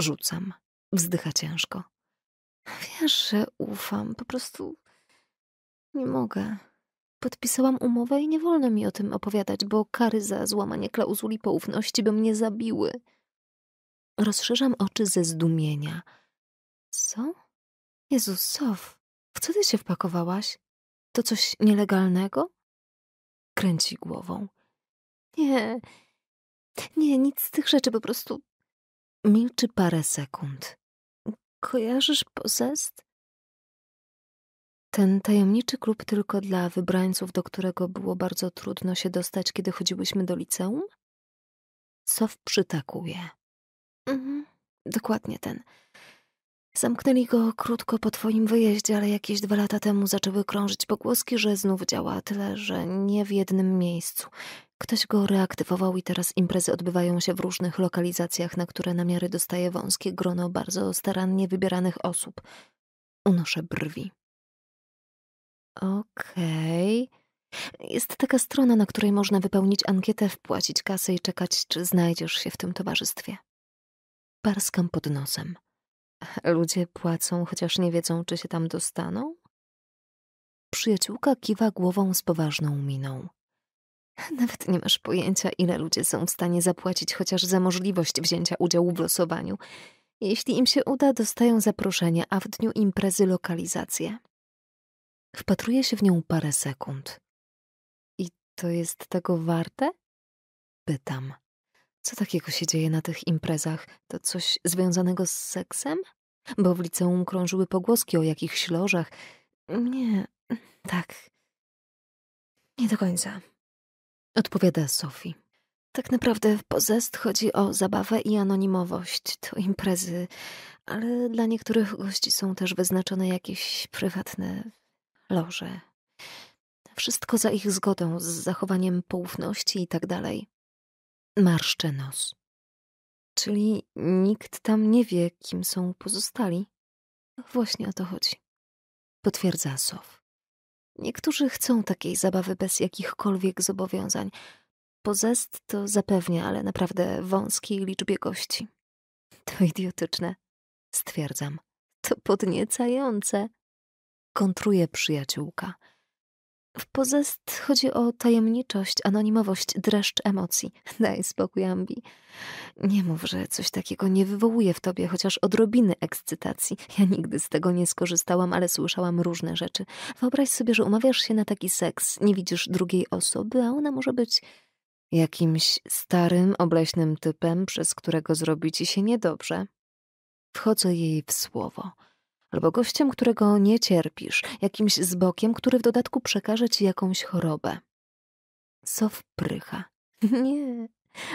Rzucam. Wzdycha ciężko. Wiesz, że ufam. Po prostu nie mogę. Podpisałam umowę i nie wolno mi o tym opowiadać, bo kary za złamanie klauzuli poufności by mnie zabiły. Rozszerzam oczy ze zdumienia. Co? Jezus, w co ty się wpakowałaś? To coś nielegalnego? Kręci głową. Nie, nie, nic z tych rzeczy, po prostu... Milczy parę sekund. Kojarzysz posest? Ten tajemniczy klub tylko dla wybrańców, do którego było bardzo trudno się dostać, kiedy chodziłyśmy do liceum? Sof przytakuje. Mhm, dokładnie ten. Zamknęli go krótko po twoim wyjeździe, ale jakieś dwa lata temu zaczęły krążyć pogłoski, że znów działa, tyle że nie w jednym miejscu. Ktoś go reaktywował i teraz imprezy odbywają się w różnych lokalizacjach, na które namiary dostaje wąskie grono bardzo starannie wybieranych osób. Unoszę brwi. Okej. Okay. Jest taka strona, na której można wypełnić ankietę, wpłacić kasę i czekać, czy znajdziesz się w tym towarzystwie. Parskam pod nosem. Ludzie płacą, chociaż nie wiedzą, czy się tam dostaną? Przyjaciółka kiwa głową z poważną miną. Nawet nie masz pojęcia, ile ludzie są w stanie zapłacić chociaż za możliwość wzięcia udziału w losowaniu. Jeśli im się uda, dostają zaproszenie, a w dniu imprezy lokalizację. Wpatruję się w nią parę sekund. I to jest tego warte? Pytam. Co takiego się dzieje na tych imprezach? To coś związanego z seksem? Bo w liceum krążyły pogłoski o jakichś lożach. Nie, tak. Nie do końca. Odpowiada Sophie. Tak naprawdę w Pozest chodzi o zabawę i anonimowość. To imprezy, ale dla niektórych gości są też wyznaczone jakieś prywatne loże. Wszystko za ich zgodą, z zachowaniem poufności i tak dalej. Marszczę nos. Czyli nikt tam nie wie, kim są pozostali? Właśnie o to chodzi. Potwierdza Sof. Niektórzy chcą takiej zabawy bez jakichkolwiek zobowiązań. Pozest to zapewnia, ale naprawdę wąskiej liczbie gości. To idiotyczne, stwierdzam. To podniecające. Kontruje przyjaciółka. W pozest chodzi o tajemniczość, anonimowość, dreszcz emocji. Daj spokój, Ambi. Nie mów, że coś takiego nie wywołuje w tobie chociaż odrobiny ekscytacji. Ja nigdy z tego nie skorzystałam, ale słyszałam różne rzeczy. Wyobraź sobie, że umawiasz się na taki seks, nie widzisz drugiej osoby, a ona może być jakimś starym, obleśnym typem, przez którego zrobi ci się niedobrze. Wchodzę jej w słowo – albo gościem, którego nie cierpisz, jakimś zbokiem, który w dodatku przekaże ci jakąś chorobę. Co wprycha. Nie,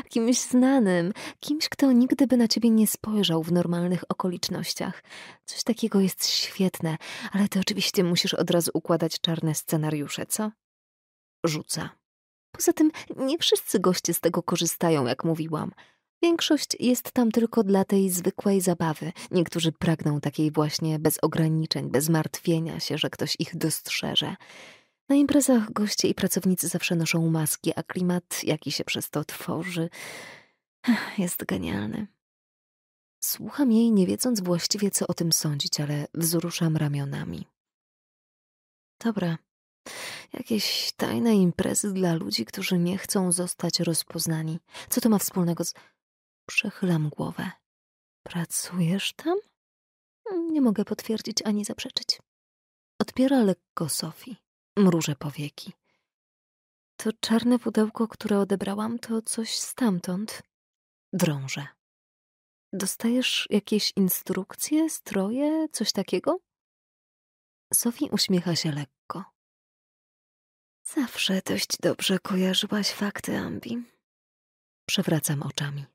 kimś znanym, kimś, kto nigdy by na ciebie nie spojrzał w normalnych okolicznościach. Coś takiego jest świetne, ale ty oczywiście musisz od razu układać czarne scenariusze, co? Rzuca. Poza tym nie wszyscy goście z tego korzystają, jak mówiłam. Większość jest tam tylko dla tej zwykłej zabawy. Niektórzy pragną takiej właśnie bez ograniczeń, bez martwienia się, że ktoś ich dostrzeże. Na imprezach goście i pracownicy zawsze noszą maski, a klimat, jaki się przez to tworzy, jest genialny. Słucham jej, nie wiedząc właściwie, co o tym sądzić, ale wzruszam ramionami. Dobra. Jakieś tajne imprezy dla ludzi, którzy nie chcą zostać rozpoznani. Co to ma wspólnego z. Przechylam głowę. Pracujesz tam? Nie mogę potwierdzić ani zaprzeczyć. Odpiera lekko Sofii. Mrużę powieki. To czarne pudełko, które odebrałam, to coś stamtąd. Drążę. Dostajesz jakieś instrukcje, stroje, coś takiego? Sofii uśmiecha się lekko. Zawsze dość dobrze kojarzyłaś fakty, Ambi. Przewracam oczami.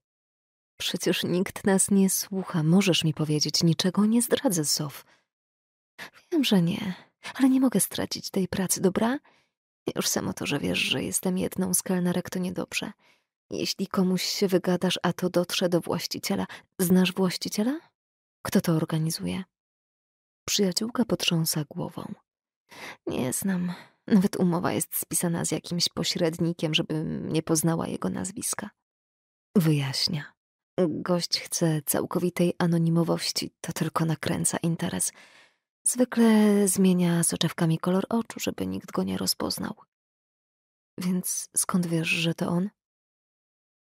Przecież nikt nas nie słucha. Możesz mi powiedzieć, niczego nie zdradzę, Sof. Wiem, że nie, ale nie mogę stracić tej pracy, dobra? Już samo to, że wiesz, że jestem jedną z kelnerek, to niedobrze. Jeśli komuś się wygadasz, a to dotrze do właściciela, znasz właściciela? Kto to organizuje? Przyjaciółka potrząsa głową. Nie znam. Nawet umowa jest spisana z jakimś pośrednikiem, żebym nie poznała jego nazwiska. Wyjaśnia. Gość chce całkowitej anonimowości, to tylko nakręca interes. Zwykle zmienia soczewkami kolor oczu, żeby nikt go nie rozpoznał. Więc skąd wiesz, że to on?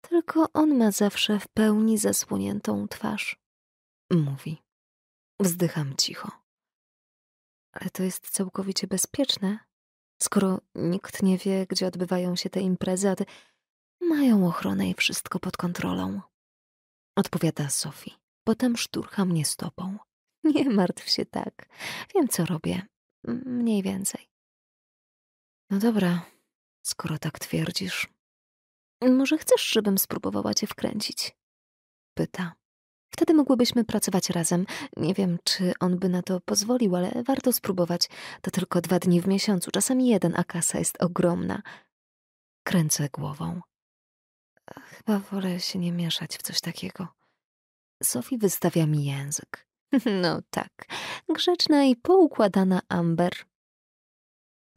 Tylko on ma zawsze w pełni zasłoniętą twarz. Mówi. Wzdycham cicho. Ale to jest całkowicie bezpieczne, skoro nikt nie wie, gdzie odbywają się te imprezy, a mają ochronę i wszystko pod kontrolą odpowiada Sophie. Potem szturcha mnie stopą. Nie martw się tak. Wiem, co robię. Mniej więcej. No dobra, skoro tak twierdzisz. Może chcesz, żebym spróbowała cię wkręcić? Pyta. Wtedy mogłybyśmy pracować razem. Nie wiem, czy on by na to pozwolił, ale warto spróbować. To tylko dwa dni w miesiącu, czasami jeden, a kasa jest ogromna. Kręcę głową. Chyba wolę się nie mieszać w coś takiego. Sophie wystawia mi język. No tak, grzeczna i poukładana Amber.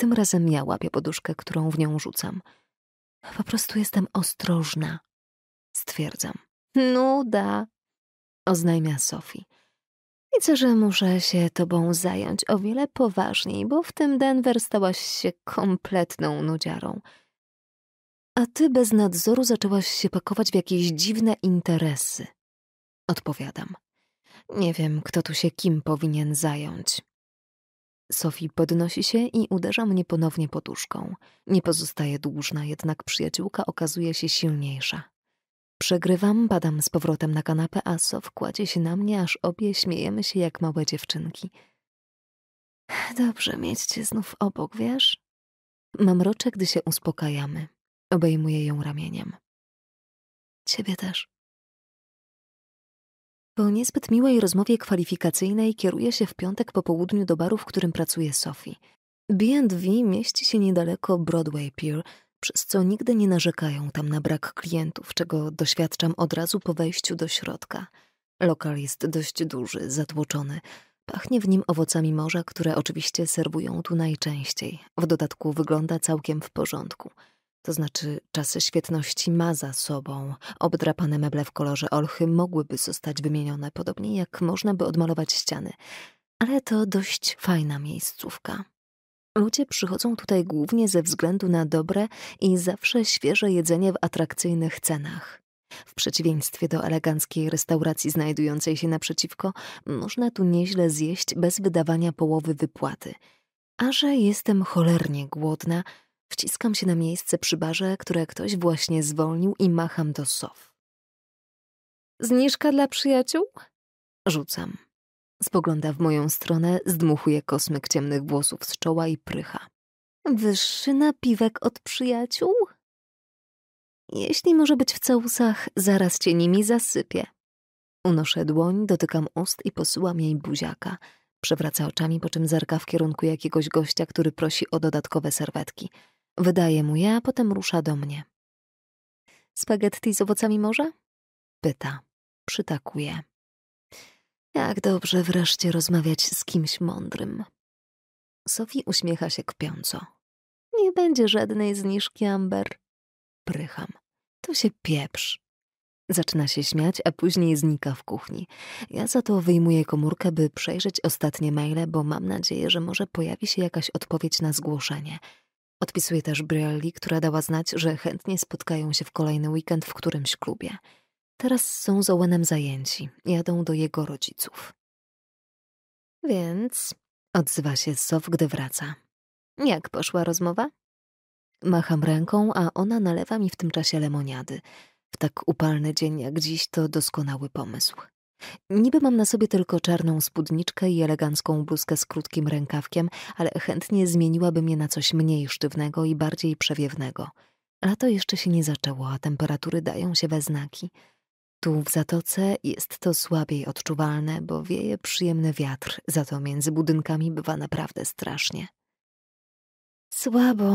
Tym razem ja łapię poduszkę, którą w nią rzucam. Po prostu jestem ostrożna, stwierdzam. Nuda, oznajmia Sophie. Widzę, że muszę się tobą zająć o wiele poważniej, bo w tym Denver stałaś się kompletną nudziarą a ty bez nadzoru zaczęłaś się pakować w jakieś dziwne interesy. Odpowiadam. Nie wiem, kto tu się kim powinien zająć. Sofi podnosi się i uderza mnie ponownie poduszką. Nie pozostaje dłużna, jednak przyjaciółka okazuje się silniejsza. Przegrywam, padam z powrotem na kanapę, a Sof kładzie się na mnie, aż obie śmiejemy się jak małe dziewczynki. Dobrze mieć cię znów obok, wiesz? Mam rocze, gdy się uspokajamy. Obejmuje ją ramieniem. Ciebie też. Po niezbyt miłej rozmowie kwalifikacyjnej kieruje się w piątek po południu do baru, w którym pracuje Sophie. B&V mieści się niedaleko Broadway Pier, przez co nigdy nie narzekają tam na brak klientów, czego doświadczam od razu po wejściu do środka. Lokal jest dość duży, zatłoczony. Pachnie w nim owocami morza, które oczywiście serwują tu najczęściej. W dodatku wygląda całkiem w porządku. To znaczy, czasy świetności ma za sobą. Obdrapane meble w kolorze olchy mogłyby zostać wymienione, podobnie jak można by odmalować ściany. Ale to dość fajna miejscówka. Ludzie przychodzą tutaj głównie ze względu na dobre i zawsze świeże jedzenie w atrakcyjnych cenach. W przeciwieństwie do eleganckiej restauracji znajdującej się naprzeciwko, można tu nieźle zjeść bez wydawania połowy wypłaty. A że jestem cholernie głodna, Wciskam się na miejsce przy barze, które ktoś właśnie zwolnił i macham do sof. Zniżka dla przyjaciół? Rzucam. Spogląda w moją stronę, zdmuchuje kosmyk ciemnych włosów z czoła i prycha. Wyższy napiwek od przyjaciół? Jeśli może być w całusach, zaraz cię nimi zasypię. Unoszę dłoń, dotykam ust i posyłam jej buziaka. Przewraca oczami, po czym zerka w kierunku jakiegoś gościa, który prosi o dodatkowe serwetki. Wydaje mu je, a potem rusza do mnie. Spaghetti z owocami morza? Pyta. Przytakuje. Jak dobrze wreszcie rozmawiać z kimś mądrym. Sophie uśmiecha się kpiąco. Nie będzie żadnej zniżki, Amber. Prycham. To się pieprz. Zaczyna się śmiać, a później znika w kuchni. Ja za to wyjmuję komórkę, by przejrzeć ostatnie maile, bo mam nadzieję, że może pojawi się jakaś odpowiedź na zgłoszenie. Odpisuje też Brielli, która dała znać, że chętnie spotkają się w kolejny weekend w którymś klubie. Teraz są z Owenem zajęci, jadą do jego rodziców. Więc, odzywa się Sof, gdy wraca. Jak poszła rozmowa? Macham ręką, a ona nalewa mi w tym czasie lemoniady. W tak upalny dzień jak dziś to doskonały pomysł. Niby mam na sobie tylko czarną spódniczkę i elegancką bluzkę z krótkim rękawkiem, ale chętnie zmieniłabym je na coś mniej sztywnego i bardziej przewiewnego. Lato jeszcze się nie zaczęło, a temperatury dają się we znaki. Tu w zatoce jest to słabiej odczuwalne, bo wieje przyjemny wiatr, za to między budynkami bywa naprawdę strasznie. Słabo,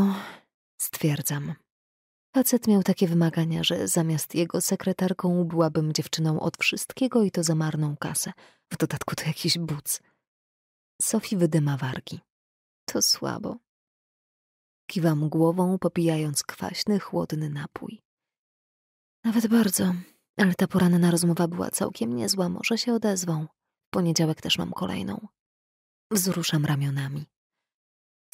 stwierdzam. Facet miał takie wymagania, że zamiast jego sekretarką byłabym dziewczyną od wszystkiego i to za marną kasę. W dodatku to jakiś buc. Sofi wydyma wargi. To słabo. Kiwam głową, popijając kwaśny, chłodny napój. Nawet bardzo, ale ta poranna rozmowa była całkiem niezła, może się odezwą. W poniedziałek też mam kolejną. Wzruszam ramionami.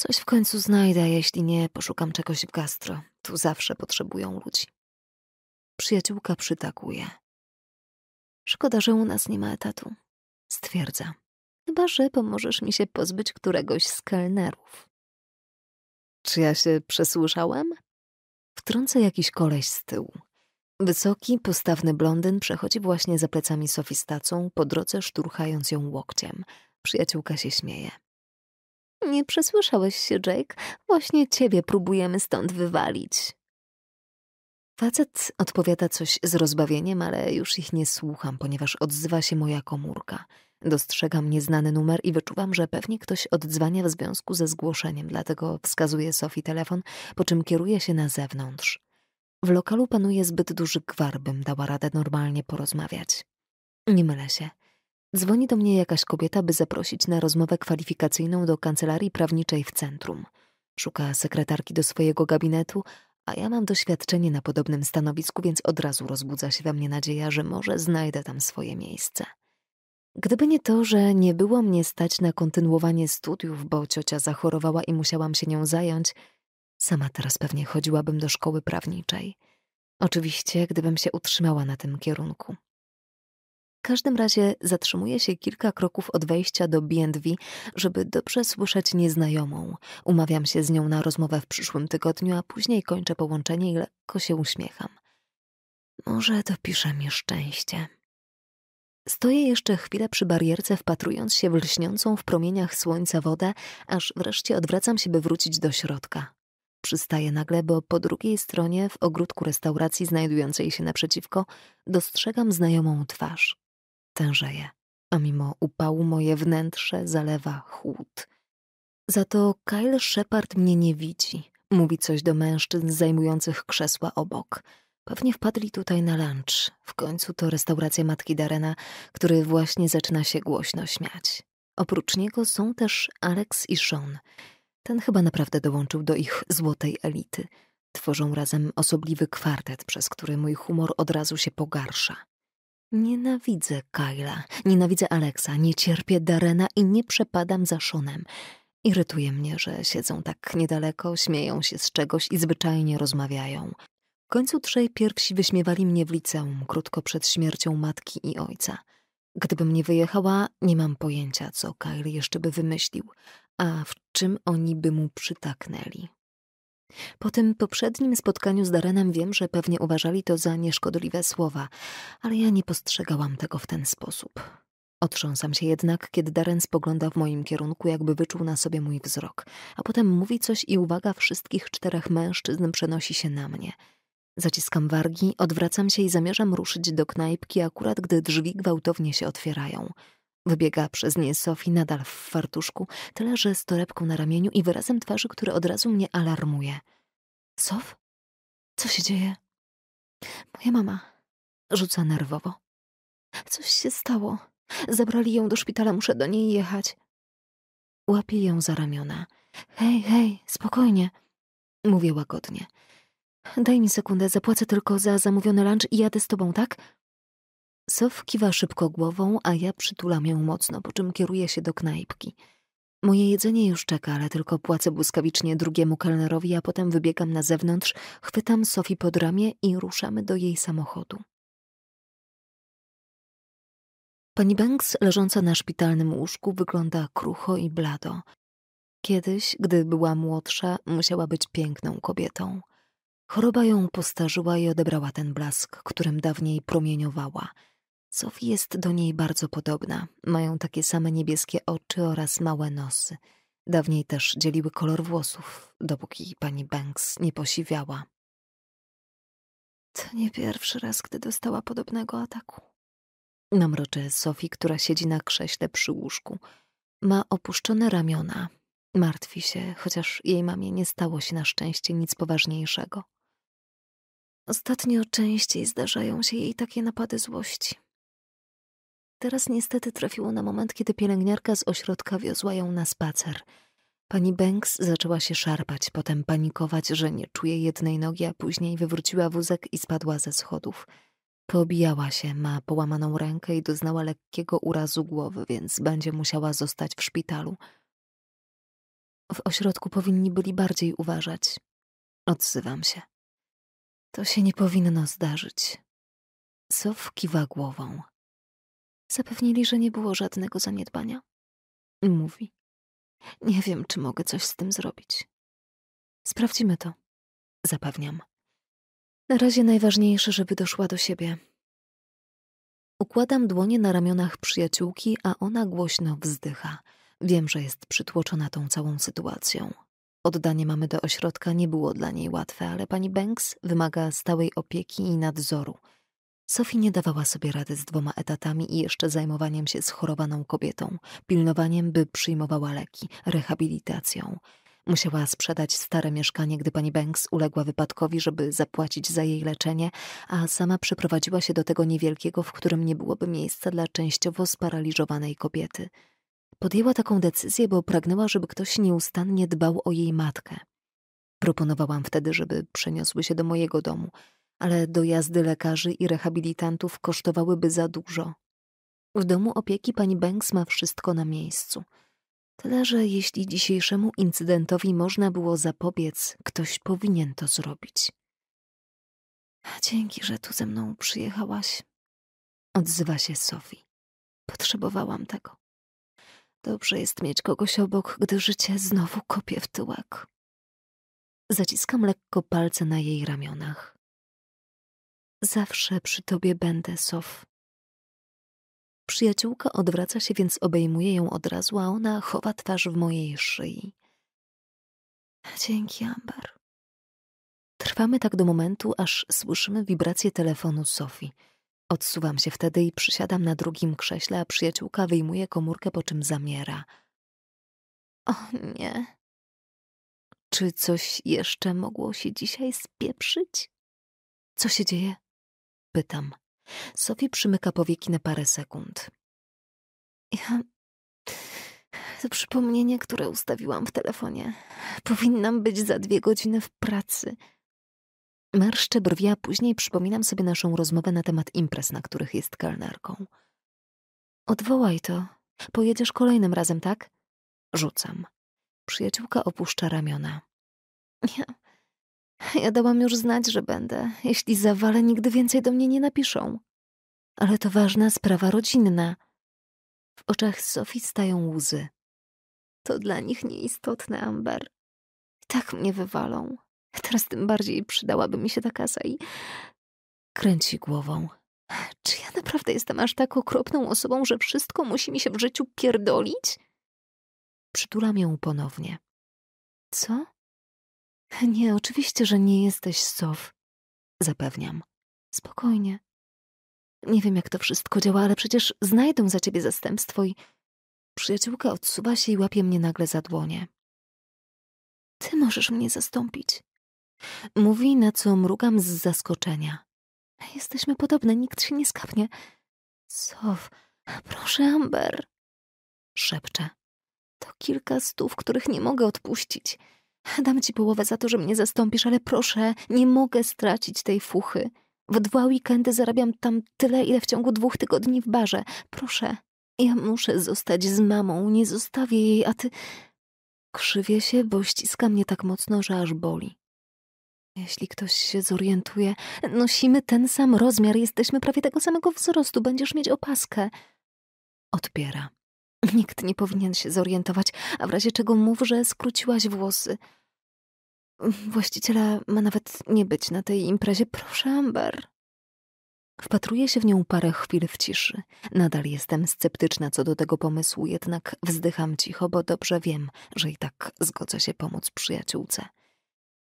Coś w końcu znajdę, jeśli nie poszukam czegoś w gastro. Tu zawsze potrzebują ludzi. Przyjaciółka przytakuje. Szkoda, że u nas nie ma etatu. Stwierdza. Chyba, że pomożesz mi się pozbyć któregoś z kelnerów. Czy ja się przesłyszałem? Wtrąca jakiś koleś z tyłu. Wysoki, postawny blondyn przechodzi właśnie za plecami sofistacą, po drodze szturchając ją łokciem. Przyjaciółka się śmieje. Nie przesłyszałeś się, Jake. Właśnie ciebie próbujemy stąd wywalić. Facet odpowiada coś z rozbawieniem, ale już ich nie słucham, ponieważ odzywa się moja komórka. Dostrzegam nieznany numer i wyczuwam, że pewnie ktoś oddzwania w związku ze zgłoszeniem, dlatego wskazuję Sofii telefon, po czym kieruje się na zewnątrz. W lokalu panuje zbyt duży gwar, bym dała radę normalnie porozmawiać. Nie mylę się. Dzwoni do mnie jakaś kobieta, by zaprosić na rozmowę kwalifikacyjną do kancelarii prawniczej w centrum. Szuka sekretarki do swojego gabinetu, a ja mam doświadczenie na podobnym stanowisku, więc od razu rozbudza się we mnie nadzieja, że może znajdę tam swoje miejsce. Gdyby nie to, że nie było mnie stać na kontynuowanie studiów, bo ciocia zachorowała i musiałam się nią zająć, sama teraz pewnie chodziłabym do szkoły prawniczej. Oczywiście, gdybym się utrzymała na tym kierunku. W każdym razie zatrzymuje się kilka kroków od wejścia do B&B, żeby dobrze słyszeć nieznajomą. Umawiam się z nią na rozmowę w przyszłym tygodniu, a później kończę połączenie i lekko się uśmiecham. Może dopisze mi szczęście. Stoję jeszcze chwilę przy barierce, wpatrując się w lśniącą w promieniach słońca wodę, aż wreszcie odwracam się, by wrócić do środka. Przystaję nagle, bo po drugiej stronie, w ogródku restauracji znajdującej się naprzeciwko, dostrzegam znajomą twarz stężeje, a mimo upału moje wnętrze zalewa chłód. Za to Kyle Shepard mnie nie widzi. Mówi coś do mężczyzn zajmujących krzesła obok. Pewnie wpadli tutaj na lunch. W końcu to restauracja matki Darena, który właśnie zaczyna się głośno śmiać. Oprócz niego są też Alex i Sean. Ten chyba naprawdę dołączył do ich złotej elity. Tworzą razem osobliwy kwartet, przez który mój humor od razu się pogarsza. Nienawidzę Kyla, nienawidzę Alexa, nie cierpię Darena i nie przepadam za Szonem. Irytuje mnie, że siedzą tak niedaleko, śmieją się z czegoś i zwyczajnie rozmawiają. W końcu trzej pierwsi wyśmiewali mnie w liceum, krótko przed śmiercią matki i ojca. Gdybym nie wyjechała, nie mam pojęcia, co Kyle jeszcze by wymyślił, a w czym oni by mu przytaknęli. Po tym poprzednim spotkaniu z Darenem wiem, że pewnie uważali to za nieszkodliwe słowa, ale ja nie postrzegałam tego w ten sposób. Otrząsam się jednak, kiedy Daren spogląda w moim kierunku, jakby wyczuł na sobie mój wzrok, a potem mówi coś i uwaga wszystkich czterech mężczyzn przenosi się na mnie. Zaciskam wargi, odwracam się i zamierzam ruszyć do knajpki, akurat gdy drzwi gwałtownie się otwierają. Wybiega przez nie Sophie nadal w fartuszku, tyle że z torebką na ramieniu i wyrazem twarzy, który od razu mnie alarmuje. Sof? Co się dzieje? Moja mama. Rzuca nerwowo. Coś się stało. Zabrali ją do szpitala, muszę do niej jechać. Łapię ją za ramiona. Hej, hej, spokojnie. Mówię łagodnie. Daj mi sekundę, zapłacę tylko za zamówiony lunch i jadę z tobą, tak? Sof kiwa szybko głową, a ja przytulam ją mocno, po czym kieruję się do knajpki. Moje jedzenie już czeka, ale tylko płacę błyskawicznie drugiemu kelnerowi, a potem wybiegam na zewnątrz, chwytam Sofii pod ramię i ruszamy do jej samochodu. Pani Banks, leżąca na szpitalnym łóżku, wygląda krucho i blado. Kiedyś, gdy była młodsza, musiała być piękną kobietą. Choroba ją postarzyła i odebrała ten blask, którym dawniej promieniowała – Sophie jest do niej bardzo podobna. Mają takie same niebieskie oczy oraz małe nosy. Dawniej też dzieliły kolor włosów, dopóki pani Banks nie posiwiała. To nie pierwszy raz, gdy dostała podobnego ataku. Namroczy Sophie, która siedzi na krześle przy łóżku. Ma opuszczone ramiona. Martwi się, chociaż jej mamie nie stało się na szczęście nic poważniejszego. Ostatnio częściej zdarzają się jej takie napady złości. Teraz niestety trafiło na moment, kiedy pielęgniarka z ośrodka wiozła ją na spacer. Pani Banks zaczęła się szarpać, potem panikować, że nie czuje jednej nogi, a później wywróciła wózek i spadła ze schodów. Pobijała się, ma połamaną rękę i doznała lekkiego urazu głowy, więc będzie musiała zostać w szpitalu. W ośrodku powinni byli bardziej uważać. Odzywam się. To się nie powinno zdarzyć. Sof kiwa głową. Zapewnili, że nie było żadnego zaniedbania. Mówi. Nie wiem, czy mogę coś z tym zrobić. Sprawdzimy to. Zapewniam. Na razie najważniejsze, żeby doszła do siebie. Układam dłonie na ramionach przyjaciółki, a ona głośno wzdycha. Wiem, że jest przytłoczona tą całą sytuacją. Oddanie mamy do ośrodka nie było dla niej łatwe, ale pani Banks wymaga stałej opieki i nadzoru – Sophie nie dawała sobie rady z dwoma etatami i jeszcze zajmowaniem się schorowaną kobietą, pilnowaniem, by przyjmowała leki, rehabilitacją. Musiała sprzedać stare mieszkanie, gdy pani Banks uległa wypadkowi, żeby zapłacić za jej leczenie, a sama przeprowadziła się do tego niewielkiego, w którym nie byłoby miejsca dla częściowo sparaliżowanej kobiety. Podjęła taką decyzję, bo pragnęła, żeby ktoś nieustannie dbał o jej matkę. Proponowałam wtedy, żeby przeniosły się do mojego domu – ale dojazdy lekarzy i rehabilitantów kosztowałyby za dużo. W domu opieki pani Banks ma wszystko na miejscu. Tyle, że jeśli dzisiejszemu incydentowi można było zapobiec, ktoś powinien to zrobić. Dzięki, że tu ze mną przyjechałaś, odzywa się Sophie. Potrzebowałam tego. Dobrze jest mieć kogoś obok, gdy życie znowu kopie w tyłek. Zaciskam lekko palce na jej ramionach. Zawsze przy tobie będę, Sof. Przyjaciółka odwraca się, więc obejmuje ją od razu, a ona chowa twarz w mojej szyi. Dzięki, Amber. Trwamy tak do momentu, aż słyszymy wibrację telefonu Sofii. Odsuwam się wtedy i przysiadam na drugim krześle, a przyjaciółka wyjmuje komórkę, po czym zamiera. O nie. Czy coś jeszcze mogło się dzisiaj spieprzyć? Co się dzieje? Pytam. Sophie przymyka powieki na parę sekund. Ja... To przypomnienie, które ustawiłam w telefonie. Powinnam być za dwie godziny w pracy. Marszczę brwi, a później przypominam sobie naszą rozmowę na temat imprez, na których jest kelnerką. Odwołaj to. Pojedziesz kolejnym razem, tak? Rzucam. Przyjaciółka opuszcza ramiona. Ja ja dałam już znać, że będę. Jeśli zawalę, nigdy więcej do mnie nie napiszą. Ale to ważna sprawa rodzinna. W oczach Sofii stają łzy. To dla nich nieistotne, Amber. I tak mnie wywalą. Teraz tym bardziej przydałaby mi się ta kasa i... Kręci głową. Czy ja naprawdę jestem aż tak okropną osobą, że wszystko musi mi się w życiu pierdolić? Przytulam ją ponownie. Co? Nie, oczywiście, że nie jesteś sow. Zapewniam. Spokojnie. Nie wiem, jak to wszystko działa, ale przecież znajdą za ciebie zastępstwo i... Przyjaciółka odsuwa się i łapie mnie nagle za dłonie. Ty możesz mnie zastąpić. Mówi, na co mrugam z zaskoczenia. Jesteśmy podobne, nikt się nie skapnie. Sof, proszę, Amber. Szepcze. To kilka stów, których nie mogę odpuścić. Dam ci połowę za to, że mnie zastąpisz, ale proszę, nie mogę stracić tej fuchy. W dwa weekendy zarabiam tam tyle, ile w ciągu dwóch tygodni w barze. Proszę, ja muszę zostać z mamą, nie zostawię jej, a ty... Krzywię się, bo ściska mnie tak mocno, że aż boli. Jeśli ktoś się zorientuje, nosimy ten sam rozmiar, jesteśmy prawie tego samego wzrostu, będziesz mieć opaskę. Odpiera. Nikt nie powinien się zorientować, a w razie czego mów, że skróciłaś włosy. Właściciela ma nawet nie być na tej imprezie. Proszę, Amber. Wpatruję się w nią parę chwil w ciszy. Nadal jestem sceptyczna co do tego pomysłu, jednak wzdycham cicho, bo dobrze wiem, że i tak zgodzę się pomóc przyjaciółce.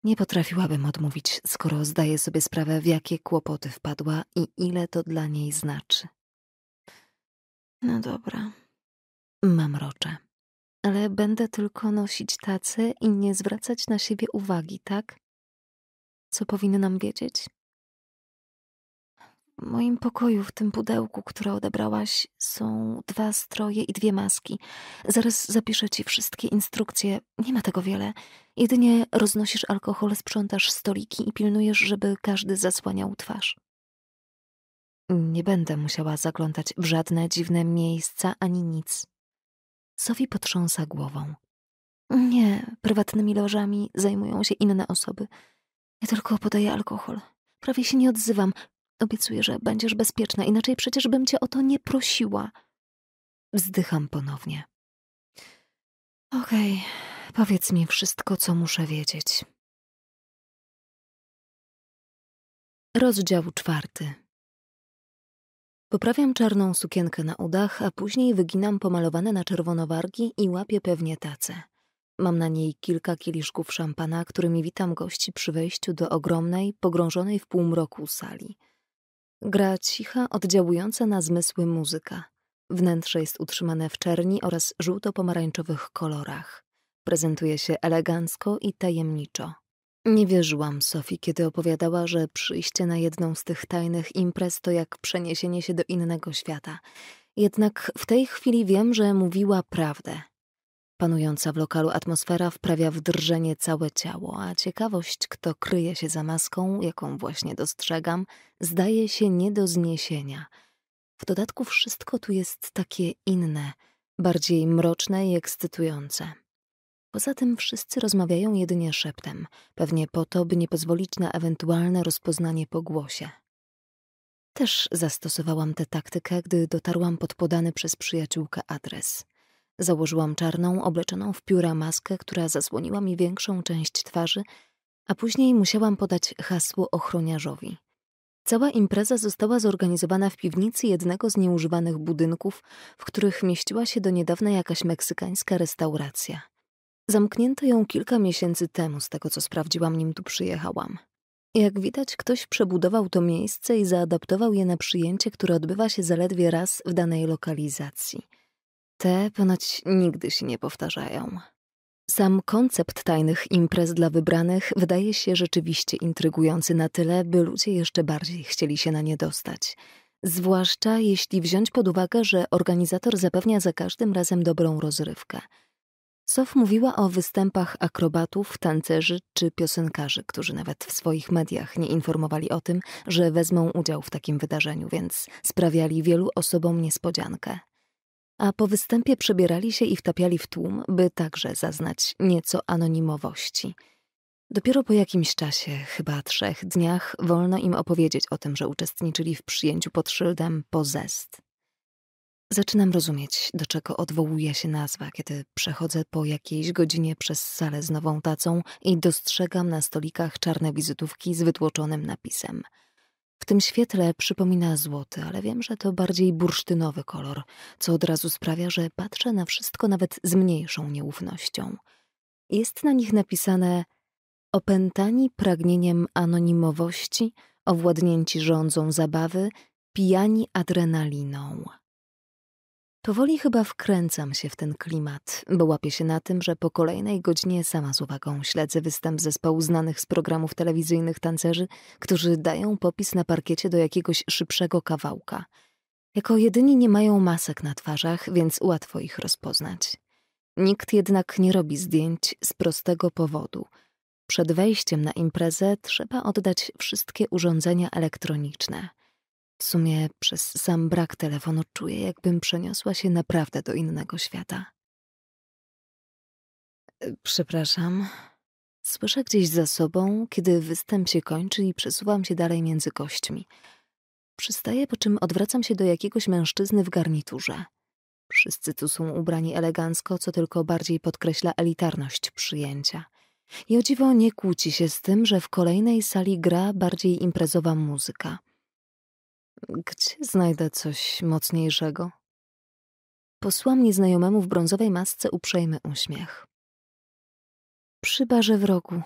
Nie potrafiłabym odmówić, skoro zdaję sobie sprawę, w jakie kłopoty wpadła i ile to dla niej znaczy. No dobra, Mamrocze. Ale będę tylko nosić tacę i nie zwracać na siebie uwagi, tak? Co powinnam wiedzieć? W moim pokoju, w tym pudełku, które odebrałaś, są dwa stroje i dwie maski. Zaraz zapiszę ci wszystkie instrukcje. Nie ma tego wiele. Jedynie roznosisz alkohol, sprzątasz stoliki i pilnujesz, żeby każdy zasłaniał twarz. Nie będę musiała zaglądać w żadne dziwne miejsca ani nic. Sophie potrząsa głową. Nie, prywatnymi lożami zajmują się inne osoby. Ja tylko podaję alkohol. Prawie się nie odzywam. Obiecuję, że będziesz bezpieczna, inaczej przecież bym cię o to nie prosiła. Wzdycham ponownie. Okej, okay, powiedz mi wszystko, co muszę wiedzieć. Rozdział czwarty. Poprawiam czarną sukienkę na udach, a później wyginam pomalowane na czerwono wargi i łapię pewnie tacę. Mam na niej kilka kieliszków szampana, którymi witam gości przy wejściu do ogromnej, pogrążonej w półmroku sali. Gra cicha, oddziałująca na zmysły muzyka. Wnętrze jest utrzymane w czerni oraz żółto-pomarańczowych kolorach. Prezentuje się elegancko i tajemniczo. Nie wierzyłam Sofii, kiedy opowiadała, że przyjście na jedną z tych tajnych imprez to jak przeniesienie się do innego świata. Jednak w tej chwili wiem, że mówiła prawdę. Panująca w lokalu atmosfera wprawia w drżenie całe ciało, a ciekawość, kto kryje się za maską, jaką właśnie dostrzegam, zdaje się nie do zniesienia. W dodatku wszystko tu jest takie inne, bardziej mroczne i ekscytujące. Poza tym wszyscy rozmawiają jedynie szeptem, pewnie po to, by nie pozwolić na ewentualne rozpoznanie po głosie. Też zastosowałam tę taktykę, gdy dotarłam pod podany przez przyjaciółkę adres. Założyłam czarną, obleczoną w pióra maskę, która zasłoniła mi większą część twarzy, a później musiałam podać hasło ochroniarzowi. Cała impreza została zorganizowana w piwnicy jednego z nieużywanych budynków, w których mieściła się do niedawna jakaś meksykańska restauracja – Zamknięto ją kilka miesięcy temu, z tego co sprawdziłam, nim tu przyjechałam. Jak widać, ktoś przebudował to miejsce i zaadaptował je na przyjęcie, które odbywa się zaledwie raz w danej lokalizacji. Te ponoć nigdy się nie powtarzają. Sam koncept tajnych imprez dla wybranych wydaje się rzeczywiście intrygujący na tyle, by ludzie jeszcze bardziej chcieli się na nie dostać. Zwłaszcza jeśli wziąć pod uwagę, że organizator zapewnia za każdym razem dobrą rozrywkę – Sof mówiła o występach akrobatów, tancerzy czy piosenkarzy, którzy nawet w swoich mediach nie informowali o tym, że wezmą udział w takim wydarzeniu, więc sprawiali wielu osobom niespodziankę. A po występie przebierali się i wtapiali w tłum, by także zaznać nieco anonimowości. Dopiero po jakimś czasie, chyba trzech dniach, wolno im opowiedzieć o tym, że uczestniczyli w przyjęciu pod szyldem Pozest. Zaczynam rozumieć, do czego odwołuje się nazwa, kiedy przechodzę po jakiejś godzinie przez salę z nową tacą i dostrzegam na stolikach czarne wizytówki z wytłoczonym napisem. W tym świetle przypomina złoty, ale wiem, że to bardziej bursztynowy kolor, co od razu sprawia, że patrzę na wszystko nawet z mniejszą nieufnością. Jest na nich napisane opętani pragnieniem anonimowości, owładnięci rządzą zabawy, pijani adrenaliną. Powoli chyba wkręcam się w ten klimat, bo łapię się na tym, że po kolejnej godzinie sama z uwagą śledzę występ zespołu znanych z programów telewizyjnych tancerzy, którzy dają popis na parkiecie do jakiegoś szybszego kawałka. Jako jedyni nie mają masek na twarzach, więc łatwo ich rozpoznać. Nikt jednak nie robi zdjęć z prostego powodu. Przed wejściem na imprezę trzeba oddać wszystkie urządzenia elektroniczne – w sumie przez sam brak telefonu czuję, jakbym przeniosła się naprawdę do innego świata. E, przepraszam. Słyszę gdzieś za sobą, kiedy występ się kończy i przesuwam się dalej między gośćmi. Przystaję, po czym odwracam się do jakiegoś mężczyzny w garniturze. Wszyscy tu są ubrani elegancko, co tylko bardziej podkreśla elitarność przyjęcia. I o dziwo nie kłóci się z tym, że w kolejnej sali gra bardziej imprezowa muzyka – gdzie znajdę coś mocniejszego? Posłam nieznajomemu w brązowej masce uprzejmy uśmiech. Przy barze w rogu.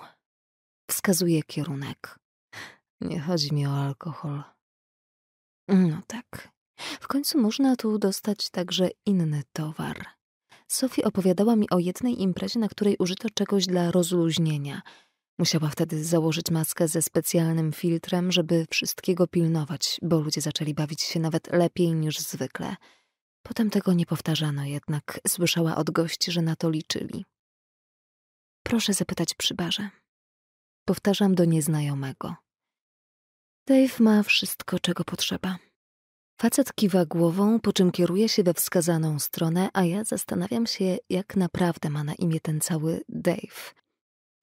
Wskazuje kierunek. Nie chodzi mi o alkohol. No tak. W końcu można tu dostać także inny towar. Sophie opowiadała mi o jednej imprezie, na której użyto czegoś dla rozluźnienia – Musiała wtedy założyć maskę ze specjalnym filtrem, żeby wszystkiego pilnować, bo ludzie zaczęli bawić się nawet lepiej niż zwykle. Potem tego nie powtarzano, jednak słyszała od gości, że na to liczyli. Proszę zapytać przy barze. Powtarzam do nieznajomego. Dave ma wszystko, czego potrzeba. Facet kiwa głową, po czym kieruje się we wskazaną stronę, a ja zastanawiam się, jak naprawdę ma na imię ten cały Dave.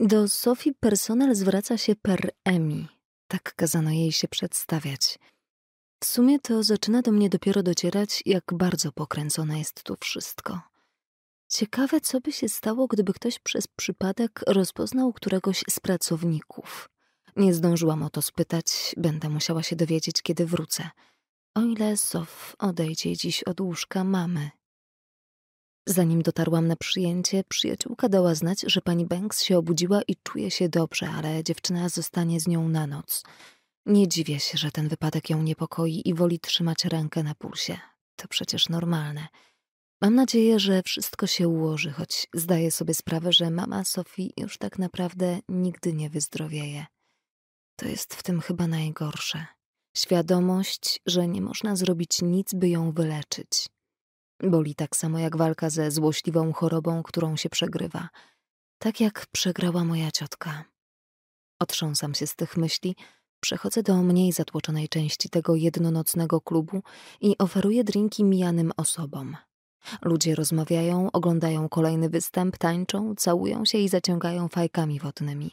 Do Sofii personel zwraca się per Emi. Tak kazano jej się przedstawiać. W sumie to zaczyna do mnie dopiero docierać, jak bardzo pokręcone jest tu wszystko. Ciekawe, co by się stało, gdyby ktoś przez przypadek rozpoznał któregoś z pracowników. Nie zdążyłam o to spytać, będę musiała się dowiedzieć, kiedy wrócę. O ile Sof odejdzie dziś od łóżka mamy. Zanim dotarłam na przyjęcie, przyjaciółka dała znać, że pani Banks się obudziła i czuje się dobrze, ale dziewczyna zostanie z nią na noc. Nie dziwię się, że ten wypadek ją niepokoi i woli trzymać rękę na pulsie. To przecież normalne. Mam nadzieję, że wszystko się ułoży, choć zdaję sobie sprawę, że mama Sofii już tak naprawdę nigdy nie wyzdrowieje. To jest w tym chyba najgorsze. Świadomość, że nie można zrobić nic, by ją wyleczyć. Boli tak samo jak walka ze złośliwą chorobą, którą się przegrywa. Tak jak przegrała moja ciotka. Otrząsam się z tych myśli, przechodzę do mniej zatłoczonej części tego jednonocnego klubu i oferuję drinki mijanym osobom. Ludzie rozmawiają, oglądają kolejny występ, tańczą, całują się i zaciągają fajkami wodnymi.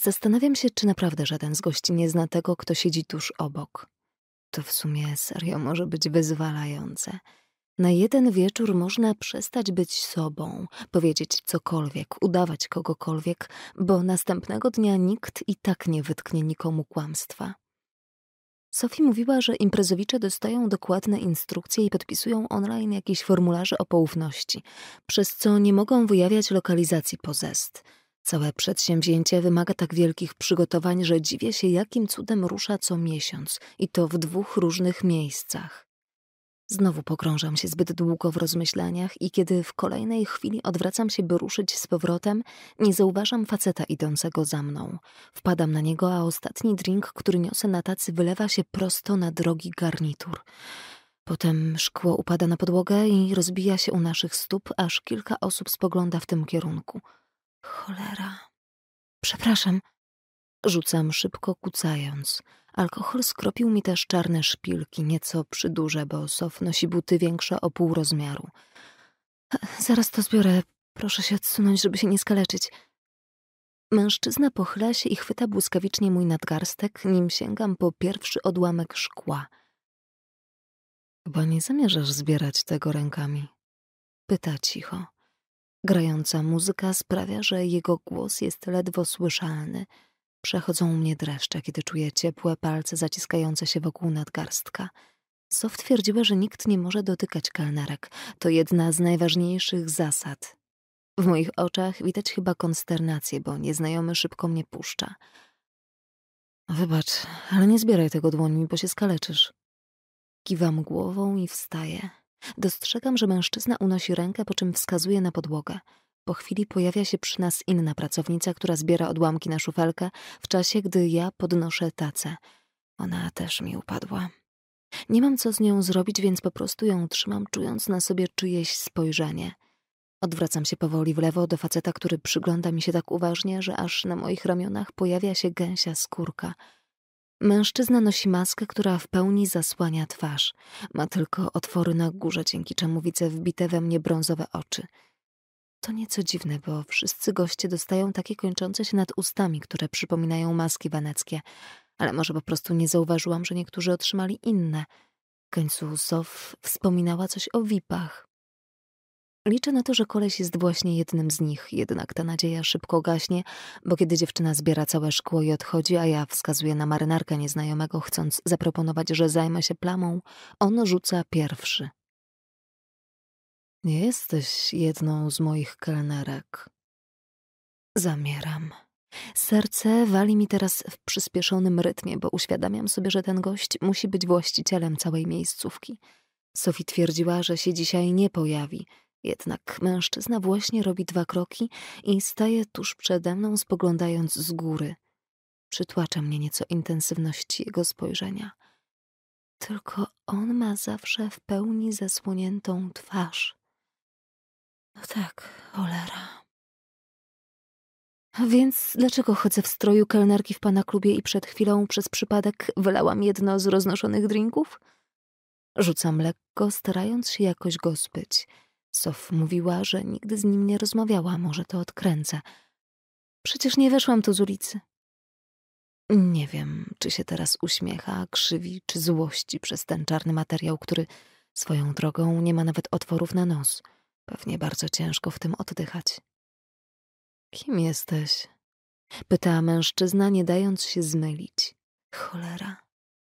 Zastanawiam się, czy naprawdę żaden z gości nie zna tego, kto siedzi tuż obok. To w sumie serio może być wyzwalające. Na jeden wieczór można przestać być sobą, powiedzieć cokolwiek, udawać kogokolwiek, bo następnego dnia nikt i tak nie wytknie nikomu kłamstwa. Sophie mówiła, że imprezowicze dostają dokładne instrukcje i podpisują online jakieś formularze o poufności, przez co nie mogą wyjawiać lokalizacji pozest. Całe przedsięwzięcie wymaga tak wielkich przygotowań, że dziwię się, jakim cudem rusza co miesiąc i to w dwóch różnych miejscach. Znowu pogrążam się zbyt długo w rozmyślaniach i kiedy w kolejnej chwili odwracam się, by ruszyć z powrotem, nie zauważam faceta idącego za mną. Wpadam na niego, a ostatni drink, który niosę na tacy, wylewa się prosto na drogi garnitur. Potem szkło upada na podłogę i rozbija się u naszych stóp, aż kilka osób spogląda w tym kierunku. Cholera. Przepraszam. Rzucam szybko, kucając. Alkohol skropił mi też czarne szpilki, nieco przyduże, bo Sof nosi buty większe o pół rozmiaru. Zaraz to zbiorę. Proszę się odsunąć, żeby się nie skaleczyć. Mężczyzna pochyla się i chwyta błyskawicznie mój nadgarstek, nim sięgam po pierwszy odłamek szkła. Chyba nie zamierzasz zbierać tego rękami. Pyta cicho. Grająca muzyka sprawia, że jego głos jest ledwo słyszalny – Przechodzą u mnie dreszcze, kiedy czuję ciepłe palce zaciskające się wokół nadgarstka. Sof twierdziła, że nikt nie może dotykać kelnerek. To jedna z najważniejszych zasad. W moich oczach widać chyba konsternację, bo nieznajomy szybko mnie puszcza. Wybacz, ale nie zbieraj tego dłońmi, bo się skaleczysz. Kiwam głową i wstaję. Dostrzegam, że mężczyzna unosi rękę, po czym wskazuje na podłogę. Po chwili pojawia się przy nas inna pracownica, która zbiera odłamki na szufelkę, w czasie gdy ja podnoszę tacę. Ona też mi upadła. Nie mam co z nią zrobić, więc po prostu ją trzymam, czując na sobie czyjeś spojrzenie. Odwracam się powoli w lewo do faceta, który przygląda mi się tak uważnie, że aż na moich ramionach pojawia się gęsia skórka. Mężczyzna nosi maskę, która w pełni zasłania twarz. Ma tylko otwory na górze, dzięki czemu widzę wbite we mnie brązowe oczy. To nieco dziwne, bo wszyscy goście dostają takie kończące się nad ustami, które przypominają maski waneckie. ale może po prostu nie zauważyłam, że niektórzy otrzymali inne. W końcu Sof wspominała coś o VIPach. Liczę na to, że koleś jest właśnie jednym z nich, jednak ta nadzieja szybko gaśnie, bo kiedy dziewczyna zbiera całe szkło i odchodzi, a ja wskazuję na marynarkę nieznajomego, chcąc zaproponować, że zajmę się plamą, on rzuca pierwszy. Nie jesteś jedną z moich kelnerek. Zamieram. Serce wali mi teraz w przyspieszonym rytmie, bo uświadamiam sobie, że ten gość musi być właścicielem całej miejscówki. Sophie twierdziła, że się dzisiaj nie pojawi, jednak mężczyzna właśnie robi dwa kroki i staje tuż przede mną, spoglądając z góry. Przytłacza mnie nieco intensywność jego spojrzenia. Tylko on ma zawsze w pełni zasłoniętą twarz. No tak, cholera. A więc dlaczego chodzę w stroju kelnerki w pana klubie i przed chwilą przez przypadek wylałam jedno z roznoszonych drinków? Rzucam lekko, starając się jakoś go zbyć. Sof mówiła, że nigdy z nim nie rozmawiała, może to odkręcę. Przecież nie weszłam tu z ulicy. Nie wiem, czy się teraz uśmiecha, krzywi czy złości przez ten czarny materiał, który swoją drogą nie ma nawet otworów na nos. Pewnie bardzo ciężko w tym oddychać. Kim jesteś? Pyta mężczyzna, nie dając się zmylić. Cholera,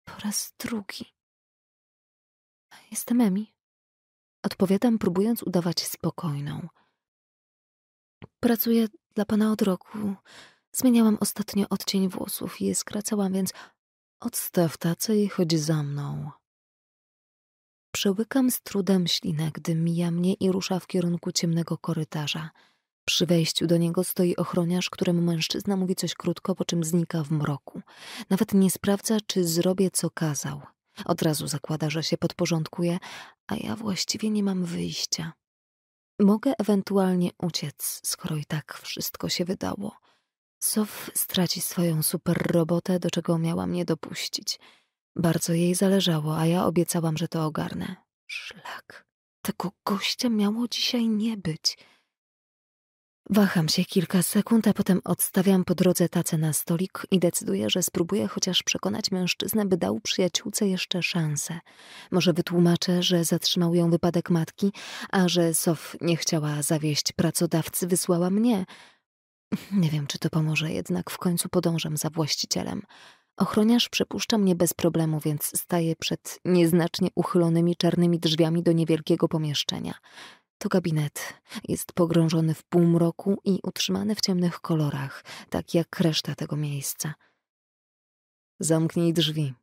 po raz drugi. Jestem Emi. Odpowiadam, próbując udawać spokojną. Pracuję dla pana od roku. Zmieniałam ostatnio odcień włosów i je skracałam, więc odstaw tacę i chodź za mną. Przełykam z trudem ślinę, gdy mija mnie i rusza w kierunku ciemnego korytarza. Przy wejściu do niego stoi ochroniarz, któremu mężczyzna mówi coś krótko, po czym znika w mroku. Nawet nie sprawdza, czy zrobię co kazał. Od razu zakłada, że się podporządkuje, a ja właściwie nie mam wyjścia. Mogę ewentualnie uciec, skoro i tak wszystko się wydało. Sof straci swoją superrobotę, do czego miała mnie dopuścić. Bardzo jej zależało, a ja obiecałam, że to ogarnę. Szlak. Tego gościa miało dzisiaj nie być. Waham się kilka sekund, a potem odstawiam po drodze tacę na stolik i decyduję, że spróbuję chociaż przekonać mężczyznę, by dał przyjaciółce jeszcze szansę. Może wytłumaczę, że zatrzymał ją wypadek matki, a że Sof nie chciała zawieść pracodawcy, wysłała mnie. Nie wiem, czy to pomoże, jednak w końcu podążam za właścicielem. Ochroniarz przepuszcza mnie bez problemu, więc staję przed nieznacznie uchylonymi czarnymi drzwiami do niewielkiego pomieszczenia. To gabinet. Jest pogrążony w półmroku i utrzymany w ciemnych kolorach, tak jak reszta tego miejsca. Zamknij drzwi,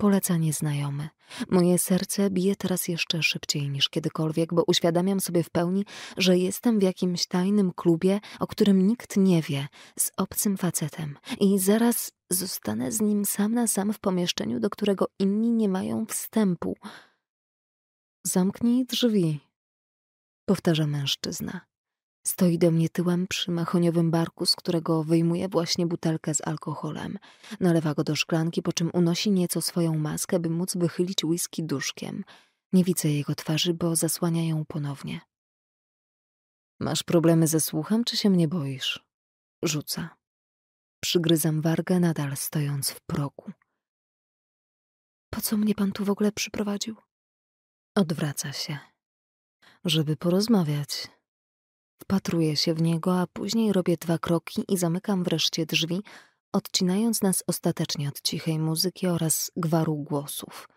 Poleca nieznajomy. Moje serce bije teraz jeszcze szybciej niż kiedykolwiek, bo uświadamiam sobie w pełni, że jestem w jakimś tajnym klubie, o którym nikt nie wie, z obcym facetem i zaraz zostanę z nim sam na sam w pomieszczeniu, do którego inni nie mają wstępu. Zamknij drzwi, powtarza mężczyzna. Stoi do mnie tyłem przy mechoniowym barku, z którego wyjmuje właśnie butelkę z alkoholem. Nalewa go do szklanki, po czym unosi nieco swoją maskę, by móc wychylić whisky duszkiem. Nie widzę jego twarzy, bo zasłania ją ponownie. Masz problemy ze słuchem, czy się mnie boisz? Rzuca. Przygryzam wargę, nadal stojąc w progu. Po co mnie pan tu w ogóle przyprowadził? Odwraca się. Żeby porozmawiać wpatruję się w niego, a później robię dwa kroki i zamykam wreszcie drzwi, odcinając nas ostatecznie od cichej muzyki oraz gwaru głosów.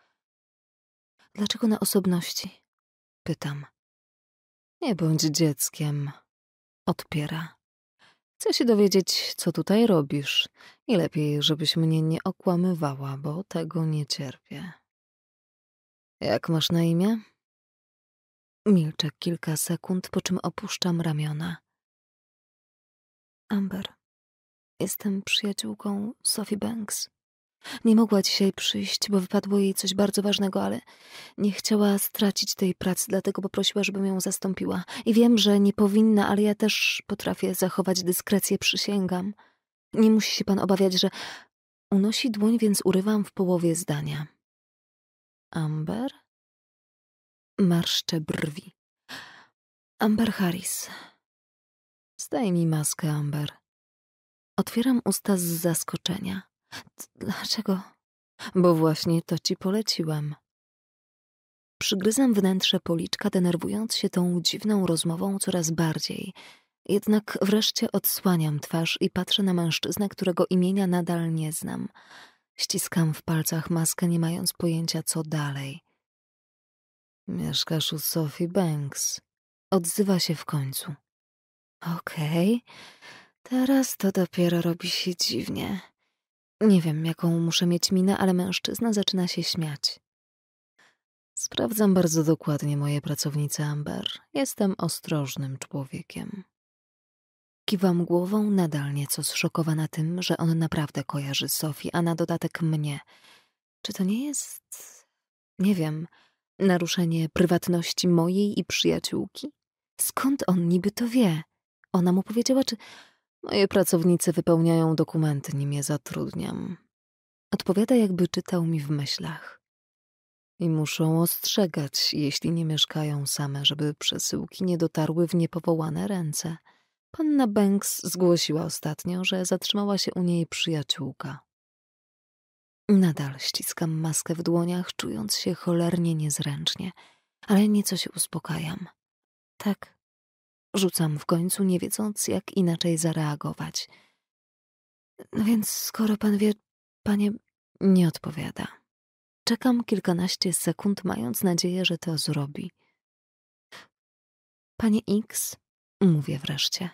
Dlaczego na osobności? Pytam. Nie bądź dzieckiem, odpiera. Chcę się dowiedzieć, co tutaj robisz i lepiej, żebyś mnie nie okłamywała, bo tego nie cierpię. Jak masz na imię? Milczę kilka sekund, po czym opuszczam ramiona. Amber, jestem przyjaciółką Sophie Banks. Nie mogła dzisiaj przyjść, bo wypadło jej coś bardzo ważnego, ale nie chciała stracić tej pracy, dlatego poprosiła, żebym ją zastąpiła. I wiem, że nie powinna, ale ja też potrafię zachować dyskrecję, przysięgam. Nie musi się pan obawiać, że. Unosi dłoń, więc urywam w połowie zdania. Amber? Marszczę brwi. Amber Harris. Zdaj mi maskę, Amber. Otwieram usta z zaskoczenia. Dlaczego? Bo właśnie to ci poleciłam. Przygryzam wnętrze policzka, denerwując się tą dziwną rozmową coraz bardziej. Jednak wreszcie odsłaniam twarz i patrzę na mężczyznę, którego imienia nadal nie znam. Ściskam w palcach maskę, nie mając pojęcia, co dalej. Mieszkasz u Sophie Banks. Odzywa się w końcu. Okej, okay. teraz to dopiero robi się dziwnie. Nie wiem, jaką muszę mieć minę, ale mężczyzna zaczyna się śmiać. Sprawdzam bardzo dokładnie moje pracownice Amber. Jestem ostrożnym człowiekiem. Kiwam głową, nadal nieco zszokowana tym, że on naprawdę kojarzy Sophie, a na dodatek mnie. Czy to nie jest... Nie wiem. Naruszenie prywatności mojej i przyjaciółki? Skąd on niby to wie? Ona mu powiedziała, czy moje pracownice wypełniają dokumenty, nim je zatrudniam. Odpowiada, jakby czytał mi w myślach. I muszą ostrzegać, jeśli nie mieszkają same, żeby przesyłki nie dotarły w niepowołane ręce. Panna Banks zgłosiła ostatnio, że zatrzymała się u niej przyjaciółka. Nadal ściskam maskę w dłoniach, czując się cholernie niezręcznie, ale nieco się uspokajam. Tak. Rzucam w końcu, nie wiedząc, jak inaczej zareagować. No więc skoro pan wie, panie nie odpowiada. Czekam kilkanaście sekund, mając nadzieję, że to zrobi. Panie X, mówię wreszcie.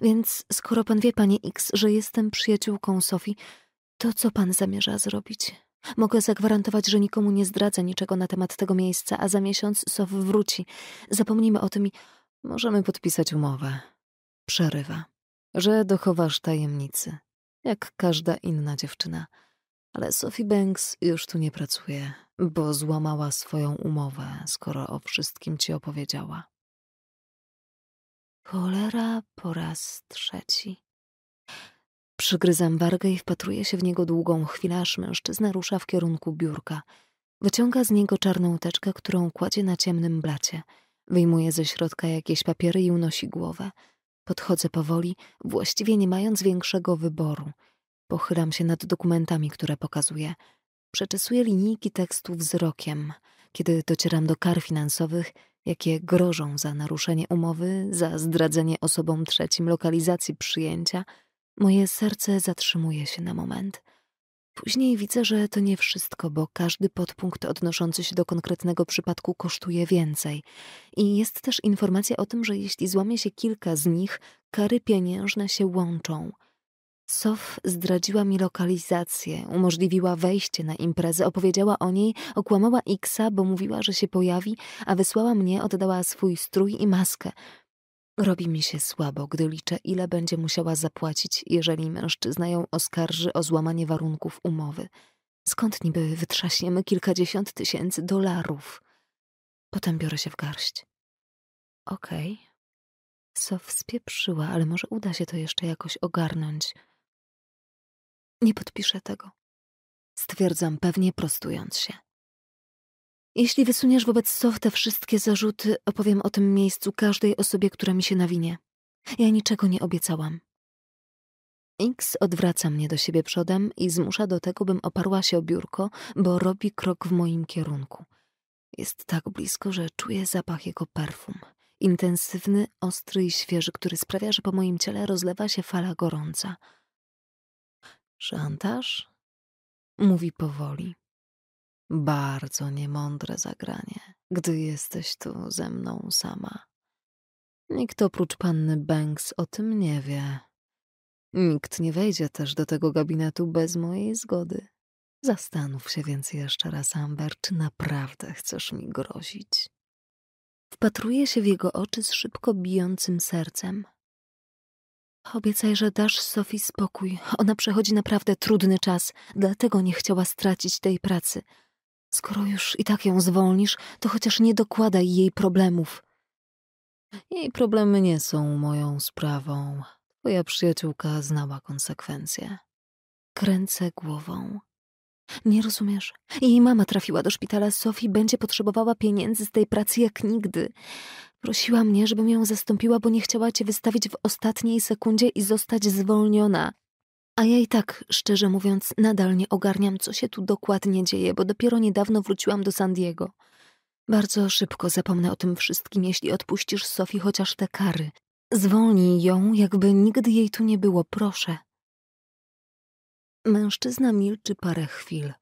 Więc skoro pan wie, panie X, że jestem przyjaciółką Sofii, to, co pan zamierza zrobić? Mogę zagwarantować, że nikomu nie zdradzę niczego na temat tego miejsca, a za miesiąc Sof wróci. Zapomnijmy o tym i możemy podpisać umowę. Przerywa. Że dochowasz tajemnicy, jak każda inna dziewczyna. Ale Sophie Banks już tu nie pracuje, bo złamała swoją umowę, skoro o wszystkim ci opowiedziała. Cholera po raz trzeci. Przygryzam wargę i wpatruję się w niego długą chwilę, aż mężczyzna rusza w kierunku biurka. Wyciąga z niego czarną teczkę, którą kładzie na ciemnym blacie. Wyjmuje ze środka jakieś papiery i unosi głowę. Podchodzę powoli, właściwie nie mając większego wyboru. Pochylam się nad dokumentami, które pokazuje. Przeczesuję linijki tekstu wzrokiem. Kiedy docieram do kar finansowych, jakie grożą za naruszenie umowy, za zdradzenie osobom trzecim lokalizacji przyjęcia – Moje serce zatrzymuje się na moment. Później widzę, że to nie wszystko, bo każdy podpunkt odnoszący się do konkretnego przypadku kosztuje więcej. I jest też informacja o tym, że jeśli złamie się kilka z nich, kary pieniężne się łączą. Sof zdradziła mi lokalizację, umożliwiła wejście na imprezę, opowiedziała o niej, okłamała Xa, bo mówiła, że się pojawi, a wysłała mnie, oddała swój strój i maskę. Robi mi się słabo, gdy liczę, ile będzie musiała zapłacić, jeżeli mężczyzna ją oskarży o złamanie warunków umowy. Skąd niby wytrzaśniemy kilkadziesiąt tysięcy dolarów? Potem biorę się w garść. Okej. Okay. Sof spieprzyła, ale może uda się to jeszcze jakoś ogarnąć. Nie podpiszę tego. Stwierdzam pewnie prostując się. Jeśli wysuniesz wobec Sof wszystkie zarzuty, opowiem o tym miejscu każdej osobie, która mi się nawinie. Ja niczego nie obiecałam. X odwraca mnie do siebie przodem i zmusza do tego, bym oparła się o biurko, bo robi krok w moim kierunku. Jest tak blisko, że czuję zapach jego perfum. Intensywny, ostry i świeży, który sprawia, że po moim ciele rozlewa się fala gorąca. Szantaż? Mówi powoli. Bardzo niemądre zagranie, gdy jesteś tu ze mną sama. Nikt oprócz panny Banks o tym nie wie. Nikt nie wejdzie też do tego gabinetu bez mojej zgody. Zastanów się więc jeszcze raz, Amber, czy naprawdę chcesz mi grozić. Wpatruję się w jego oczy z szybko bijącym sercem. Obiecaj, że dasz Sofii spokój. Ona przechodzi naprawdę trudny czas, dlatego nie chciała stracić tej pracy. Skoro już i tak ją zwolnisz, to chociaż nie dokładaj jej problemów. Jej problemy nie są moją sprawą. Twoja przyjaciółka znała konsekwencje. Kręcę głową. Nie rozumiesz? Jej mama trafiła do szpitala Sofii, będzie potrzebowała pieniędzy z tej pracy jak nigdy. Prosiła mnie, żebym ją zastąpiła, bo nie chciała cię wystawić w ostatniej sekundzie i zostać zwolniona. A ja i tak, szczerze mówiąc, nadal nie ogarniam, co się tu dokładnie dzieje, bo dopiero niedawno wróciłam do San Diego. Bardzo szybko zapomnę o tym wszystkim, jeśli odpuścisz Sofii chociaż te kary. Zwolnij ją, jakby nigdy jej tu nie było, proszę. Mężczyzna milczy parę chwil.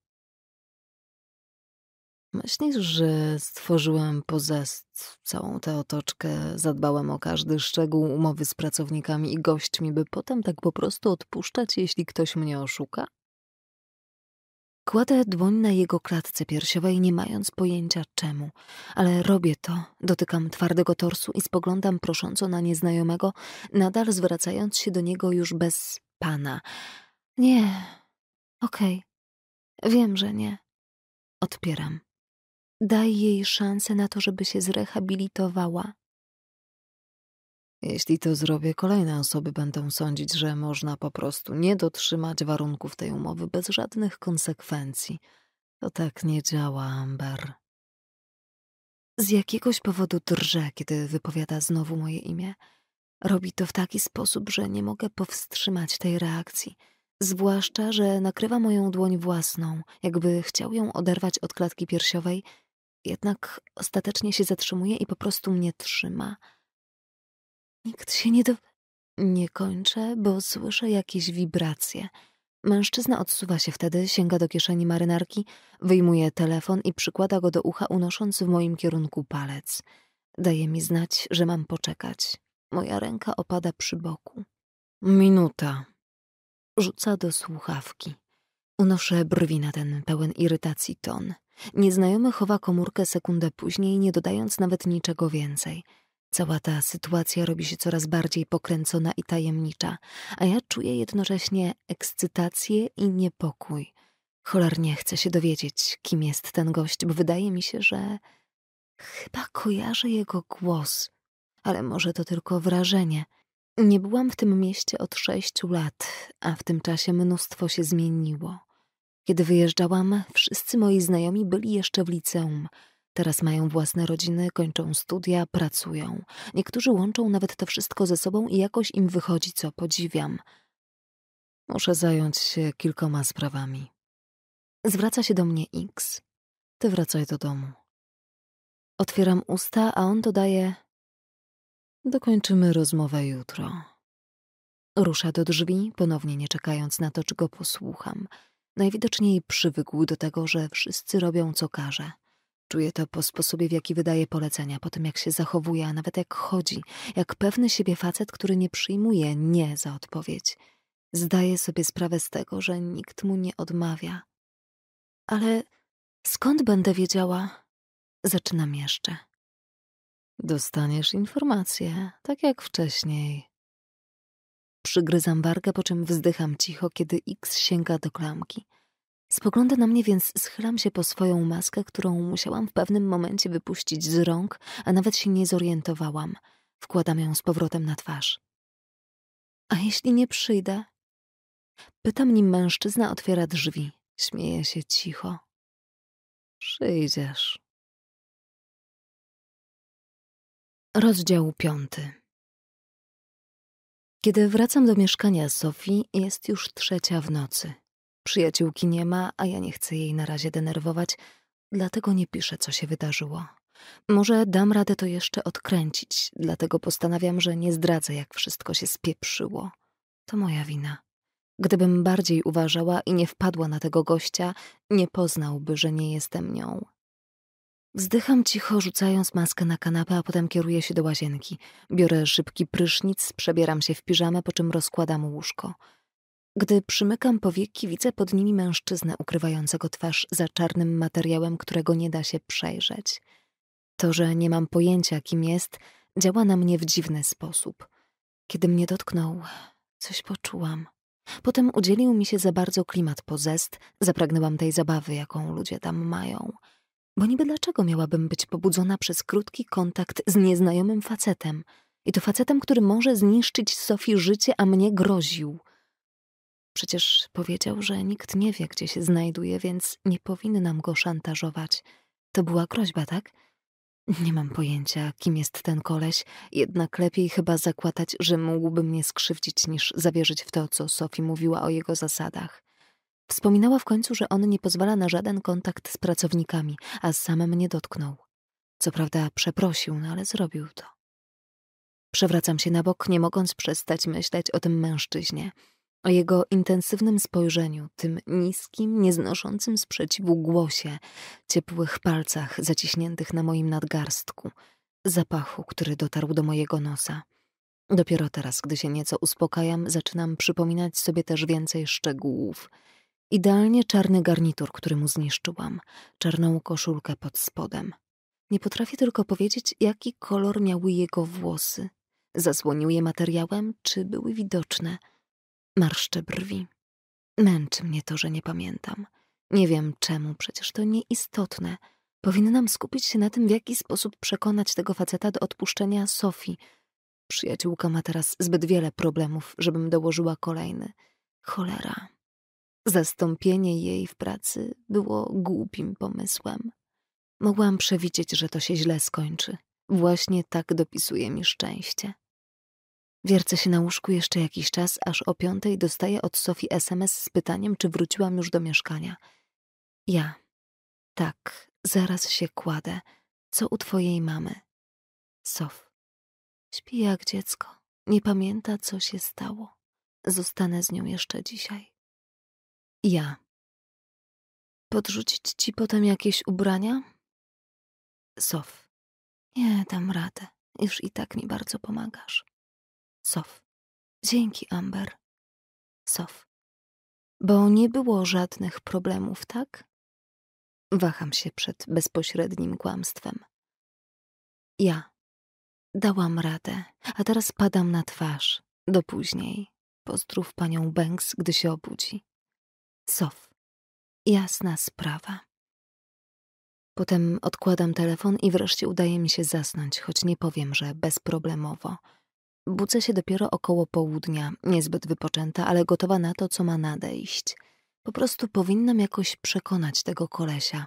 Myślisz, że stworzyłem pozest, całą tę otoczkę, zadbałem o każdy szczegół umowy z pracownikami i gośćmi, by potem tak po prostu odpuszczać, jeśli ktoś mnie oszuka? Kładę dłoń na jego klatce piersiowej, nie mając pojęcia czemu, ale robię to. Dotykam twardego torsu i spoglądam prosząco na nieznajomego, nadal zwracając się do niego już bez pana. Nie. Okej. Okay. Wiem, że nie. Odpieram. Daj jej szansę na to, żeby się zrehabilitowała. Jeśli to zrobię, kolejne osoby będą sądzić, że można po prostu nie dotrzymać warunków tej umowy bez żadnych konsekwencji. To tak nie działa, Amber. Z jakiegoś powodu drże, kiedy wypowiada znowu moje imię. Robi to w taki sposób, że nie mogę powstrzymać tej reakcji. Zwłaszcza, że nakrywa moją dłoń własną, jakby chciał ją oderwać od klatki piersiowej jednak ostatecznie się zatrzymuje i po prostu mnie trzyma. Nikt się nie do... Nie kończę, bo słyszę jakieś wibracje. Mężczyzna odsuwa się wtedy, sięga do kieszeni marynarki, wyjmuje telefon i przykłada go do ucha, unosząc w moim kierunku palec. Daje mi znać, że mam poczekać. Moja ręka opada przy boku. Minuta. Rzuca do słuchawki. Unoszę brwi na ten pełen irytacji ton. Nieznajomy chowa komórkę sekundę później, nie dodając nawet niczego więcej. Cała ta sytuacja robi się coraz bardziej pokręcona i tajemnicza, a ja czuję jednocześnie ekscytację i niepokój. Cholernie chcę się dowiedzieć, kim jest ten gość, bo wydaje mi się, że chyba kojarzę jego głos, ale może to tylko wrażenie. Nie byłam w tym mieście od sześciu lat, a w tym czasie mnóstwo się zmieniło. Kiedy wyjeżdżałam, wszyscy moi znajomi byli jeszcze w liceum. Teraz mają własne rodziny, kończą studia, pracują. Niektórzy łączą nawet to wszystko ze sobą i jakoś im wychodzi, co podziwiam. Muszę zająć się kilkoma sprawami. Zwraca się do mnie X. Ty wracaj do domu. Otwieram usta, a on dodaje: Dokończymy rozmowę jutro. Rusza do drzwi, ponownie nie czekając na to, czy go posłucham. Najwidoczniej przywykł do tego, że wszyscy robią co każe. Czuje to po sposobie, w jaki wydaje polecenia, po tym jak się zachowuje, a nawet jak chodzi, jak pewny siebie facet, który nie przyjmuje nie za odpowiedź. Zdaje sobie sprawę z tego, że nikt mu nie odmawia. Ale skąd będę wiedziała? Zaczynam jeszcze. Dostaniesz informacje, tak jak wcześniej. Przygryzam wargę, po czym wzdycham cicho, kiedy X sięga do klamki. Spogląda na mnie, więc schylam się po swoją maskę, którą musiałam w pewnym momencie wypuścić z rąk, a nawet się nie zorientowałam. Wkładam ją z powrotem na twarz. A jeśli nie przyjdę? Pyta mnie mężczyzna, otwiera drzwi. Śmieje się cicho. Przyjdziesz. Rozdział piąty. Kiedy wracam do mieszkania Sofii, jest już trzecia w nocy. Przyjaciółki nie ma, a ja nie chcę jej na razie denerwować, dlatego nie piszę, co się wydarzyło. Może dam radę to jeszcze odkręcić, dlatego postanawiam, że nie zdradzę, jak wszystko się spieprzyło. To moja wina. Gdybym bardziej uważała i nie wpadła na tego gościa, nie poznałby, że nie jestem nią. Wzdycham cicho, rzucając maskę na kanapę, a potem kieruję się do łazienki. Biorę szybki prysznic, przebieram się w piżamę, po czym rozkładam łóżko. Gdy przymykam powieki, widzę pod nimi mężczyznę ukrywającego twarz za czarnym materiałem, którego nie da się przejrzeć. To, że nie mam pojęcia, kim jest, działa na mnie w dziwny sposób. Kiedy mnie dotknął, coś poczułam. Potem udzielił mi się za bardzo klimat pozest, zapragnęłam tej zabawy, jaką ludzie tam mają. Bo niby dlaczego miałabym być pobudzona przez krótki kontakt z nieznajomym facetem? I to facetem, który może zniszczyć Sofii życie, a mnie groził. Przecież powiedział, że nikt nie wie, gdzie się znajduje, więc nie powinnam go szantażować. To była groźba, tak? Nie mam pojęcia, kim jest ten koleś, jednak lepiej chyba zakładać, że mógłby mnie skrzywdzić, niż zawierzyć w to, co Sofi mówiła o jego zasadach. Wspominała w końcu, że on nie pozwala na żaden kontakt z pracownikami, a sam mnie dotknął. Co prawda przeprosił, no ale zrobił to. Przewracam się na bok, nie mogąc przestać myśleć o tym mężczyźnie, o jego intensywnym spojrzeniu, tym niskim, nieznoszącym sprzeciwu głosie, ciepłych palcach zaciśniętych na moim nadgarstku, zapachu, który dotarł do mojego nosa. Dopiero teraz, gdy się nieco uspokajam, zaczynam przypominać sobie też więcej szczegółów – Idealnie czarny garnitur, który mu zniszczyłam, czarną koszulkę pod spodem. Nie potrafię tylko powiedzieć, jaki kolor miały jego włosy. Zasłonił je materiałem, czy były widoczne. Marszczę brwi. Męczy mnie to, że nie pamiętam. Nie wiem czemu, przecież to nieistotne. Powinnam skupić się na tym, w jaki sposób przekonać tego faceta do odpuszczenia Sofii. Przyjaciółka ma teraz zbyt wiele problemów, żebym dołożyła kolejny. Cholera. Zastąpienie jej w pracy było głupim pomysłem. Mogłam przewidzieć, że to się źle skończy. Właśnie tak dopisuje mi szczęście. Wiercę się na łóżku jeszcze jakiś czas, aż o piątej dostaję od Sofii SMS z pytaniem, czy wróciłam już do mieszkania. Ja. Tak, zaraz się kładę. Co u twojej mamy? Sof. Śpi jak dziecko. Nie pamięta, co się stało. Zostanę z nią jeszcze dzisiaj. Ja. Podrzucić ci potem jakieś ubrania? Sof. Nie, dam radę. Już i tak mi bardzo pomagasz. Sof. Dzięki, Amber. Sof. Bo nie było żadnych problemów, tak? Waham się przed bezpośrednim kłamstwem. Ja. Dałam radę, a teraz padam na twarz. Do później. Pozdrów panią Banks, gdy się obudzi. Sof. Jasna sprawa. Potem odkładam telefon i wreszcie udaje mi się zasnąć, choć nie powiem, że bezproblemowo. Budzę się dopiero około południa, niezbyt wypoczęta, ale gotowa na to, co ma nadejść. Po prostu powinnam jakoś przekonać tego kolesia.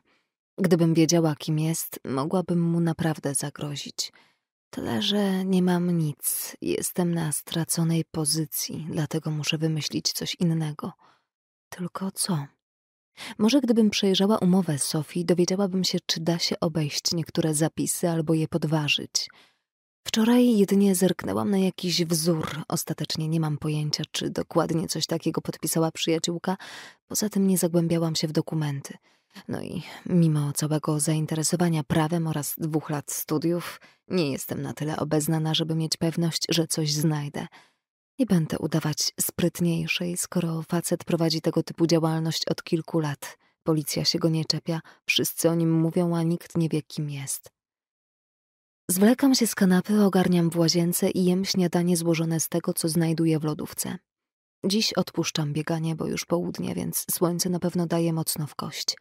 Gdybym wiedziała, kim jest, mogłabym mu naprawdę zagrozić. Tyle, że nie mam nic, jestem na straconej pozycji, dlatego muszę wymyślić coś innego. Tylko co? Może gdybym przejrzała umowę Sofii, dowiedziałabym się, czy da się obejść niektóre zapisy albo je podważyć. Wczoraj jedynie zerknęłam na jakiś wzór. Ostatecznie nie mam pojęcia, czy dokładnie coś takiego podpisała przyjaciółka. Poza tym nie zagłębiałam się w dokumenty. No i mimo całego zainteresowania prawem oraz dwóch lat studiów, nie jestem na tyle obeznana, żeby mieć pewność, że coś znajdę. Nie będę udawać sprytniejszej, skoro facet prowadzi tego typu działalność od kilku lat. Policja się go nie czepia, wszyscy o nim mówią, a nikt nie wie, kim jest. Zwlekam się z kanapy, ogarniam w łazience i jem śniadanie złożone z tego, co znajduję w lodówce. Dziś odpuszczam bieganie, bo już południe, więc słońce na pewno daje mocno w kość.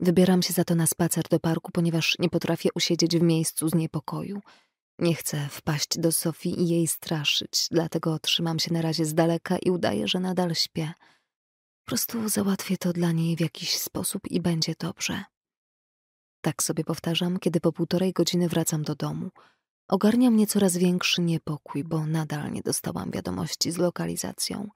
Wybieram się za to na spacer do parku, ponieważ nie potrafię usiedzieć w miejscu z niepokoju – nie chcę wpaść do Sofii i jej straszyć, dlatego trzymam się na razie z daleka i udaję, że nadal śpię. Po prostu załatwię to dla niej w jakiś sposób i będzie dobrze. Tak sobie powtarzam, kiedy po półtorej godziny wracam do domu. Ogarnia mnie coraz większy niepokój, bo nadal nie dostałam wiadomości z lokalizacją.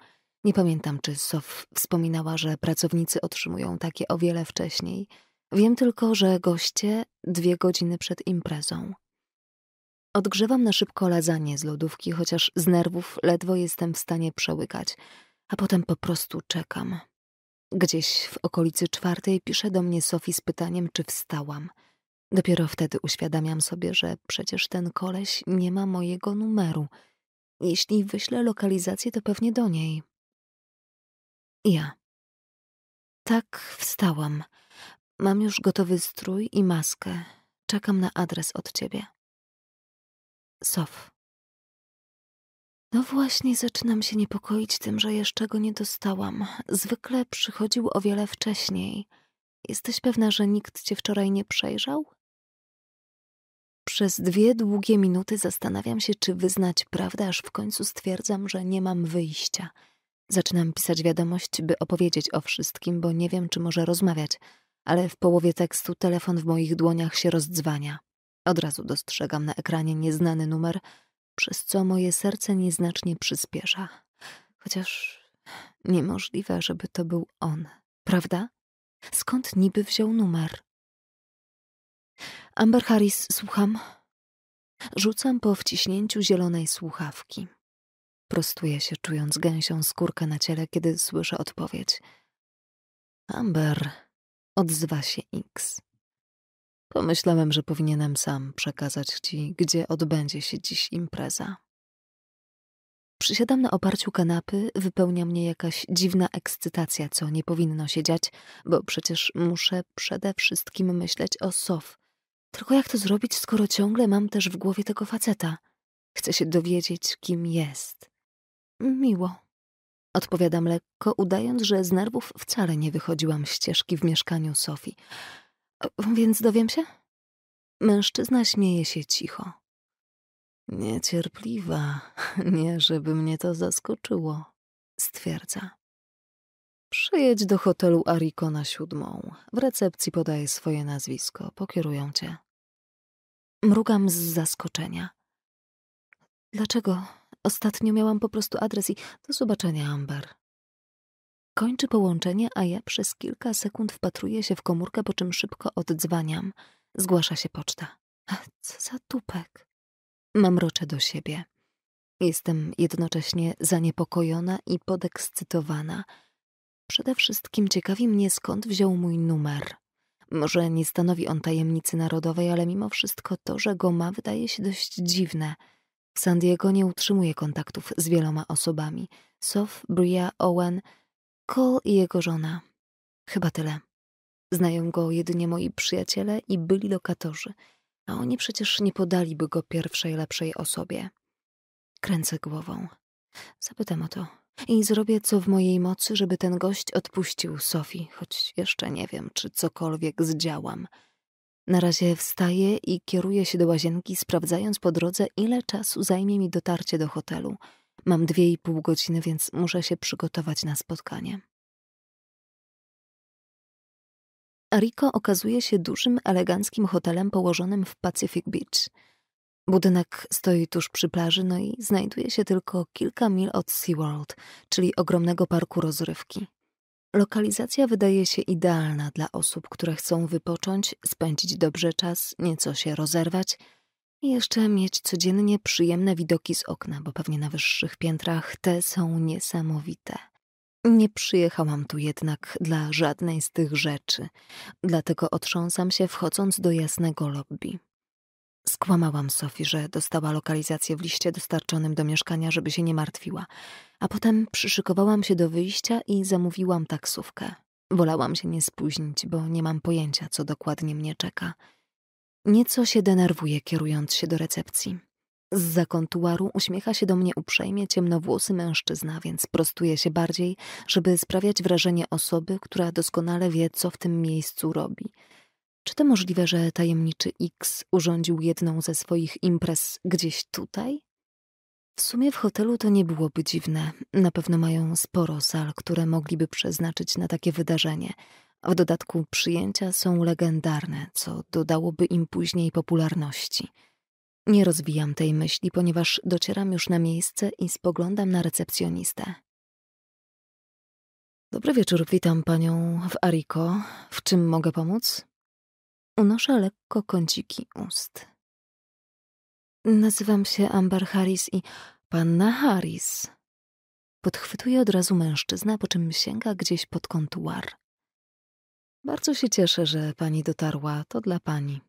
Nie pamiętam, czy Sof wspominała, że pracownicy otrzymują takie o wiele wcześniej. Wiem tylko, że goście dwie godziny przed imprezą. Odgrzewam na szybko lasagne z lodówki, chociaż z nerwów ledwo jestem w stanie przełykać, a potem po prostu czekam. Gdzieś w okolicy czwartej pisze do mnie Sofi z pytaniem, czy wstałam. Dopiero wtedy uświadamiam sobie, że przecież ten koleś nie ma mojego numeru. Jeśli wyślę lokalizację, to pewnie do niej. Ja. Tak, wstałam. Mam już gotowy strój i maskę. Czekam na adres od ciebie. Sof. No właśnie, zaczynam się niepokoić tym, że jeszcze go nie dostałam. Zwykle przychodził o wiele wcześniej. Jesteś pewna, że nikt cię wczoraj nie przejrzał? Przez dwie długie minuty zastanawiam się, czy wyznać prawdę, aż w końcu stwierdzam, że nie mam wyjścia. Zaczynam pisać wiadomość, by opowiedzieć o wszystkim, bo nie wiem, czy może rozmawiać, ale w połowie tekstu telefon w moich dłoniach się rozdzwania. Od razu dostrzegam na ekranie nieznany numer, przez co moje serce nieznacznie przyspiesza. Chociaż niemożliwe, żeby to był on, prawda? Skąd niby wziął numer? Amber Harris, słucham. Rzucam po wciśnięciu zielonej słuchawki. Prostuję się, czując gęsią skórkę na ciele, kiedy słyszę odpowiedź. Amber, odzywa się X. Pomyślałem, że powinienem sam przekazać ci, gdzie odbędzie się dziś impreza. Przysiadam na oparciu kanapy, wypełnia mnie jakaś dziwna ekscytacja, co nie powinno się dziać, bo przecież muszę przede wszystkim myśleć o Sof. Tylko jak to zrobić, skoro ciągle mam też w głowie tego faceta? Chcę się dowiedzieć, kim jest. Miło. Odpowiadam lekko, udając, że z nerwów wcale nie wychodziłam ścieżki w mieszkaniu Sofii. Więc dowiem się? Mężczyzna śmieje się cicho. Niecierpliwa, nie żeby mnie to zaskoczyło, stwierdza. Przyjedź do hotelu Ariko na siódmą. W recepcji podaję swoje nazwisko, pokierują cię. Mrugam z zaskoczenia. Dlaczego? Ostatnio miałam po prostu adres i do zobaczenia, Amber. Kończy połączenie, a ja przez kilka sekund wpatruję się w komórkę, po czym szybko oddzwaniam. Zgłasza się poczta. Co za tupek. Mam rocze do siebie. Jestem jednocześnie zaniepokojona i podekscytowana. Przede wszystkim ciekawi mnie, skąd wziął mój numer. Może nie stanowi on tajemnicy narodowej, ale mimo wszystko to, że go ma, wydaje się dość dziwne. W San Diego nie utrzymuje kontaktów z wieloma osobami. Sof, Bria, Owen Cole i jego żona. Chyba tyle. Znają go jedynie moi przyjaciele i byli lokatorzy, a oni przecież nie podaliby go pierwszej lepszej osobie. Kręcę głową. Zapytam o to i zrobię co w mojej mocy, żeby ten gość odpuścił Sofii, choć jeszcze nie wiem, czy cokolwiek zdziałam. Na razie wstaję i kieruję się do łazienki, sprawdzając po drodze, ile czasu zajmie mi dotarcie do hotelu – Mam dwie i pół godziny, więc muszę się przygotować na spotkanie. Arico okazuje się dużym, eleganckim hotelem położonym w Pacific Beach. Budynek stoi tuż przy plaży, no i znajduje się tylko kilka mil od SeaWorld, czyli ogromnego parku rozrywki. Lokalizacja wydaje się idealna dla osób, które chcą wypocząć, spędzić dobrze czas, nieco się rozerwać – i jeszcze mieć codziennie przyjemne widoki z okna, bo pewnie na wyższych piętrach te są niesamowite. Nie przyjechałam tu jednak dla żadnej z tych rzeczy, dlatego otrząsam się wchodząc do jasnego lobby. Skłamałam Sofii, że dostała lokalizację w liście dostarczonym do mieszkania, żeby się nie martwiła, a potem przyszykowałam się do wyjścia i zamówiłam taksówkę. Wolałam się nie spóźnić, bo nie mam pojęcia, co dokładnie mnie czeka – Nieco się denerwuje, kierując się do recepcji. Z zakontuaru uśmiecha się do mnie uprzejmie ciemnowłosy mężczyzna, więc prostuje się bardziej, żeby sprawiać wrażenie osoby, która doskonale wie, co w tym miejscu robi. Czy to możliwe, że tajemniczy X urządził jedną ze swoich imprez gdzieś tutaj? W sumie w hotelu to nie byłoby dziwne. Na pewno mają sporo sal, które mogliby przeznaczyć na takie wydarzenie a w dodatku przyjęcia są legendarne, co dodałoby im później popularności. Nie rozwijam tej myśli, ponieważ docieram już na miejsce i spoglądam na recepcjonistę. Dobry wieczór, witam panią w Ariko. W czym mogę pomóc? Unoszę lekko kąciki ust. Nazywam się Amber Harris i panna Harris. Podchwytuje od razu mężczyzna, po czym sięga gdzieś pod kontuar. Bardzo się cieszę, że pani dotarła. To dla pani.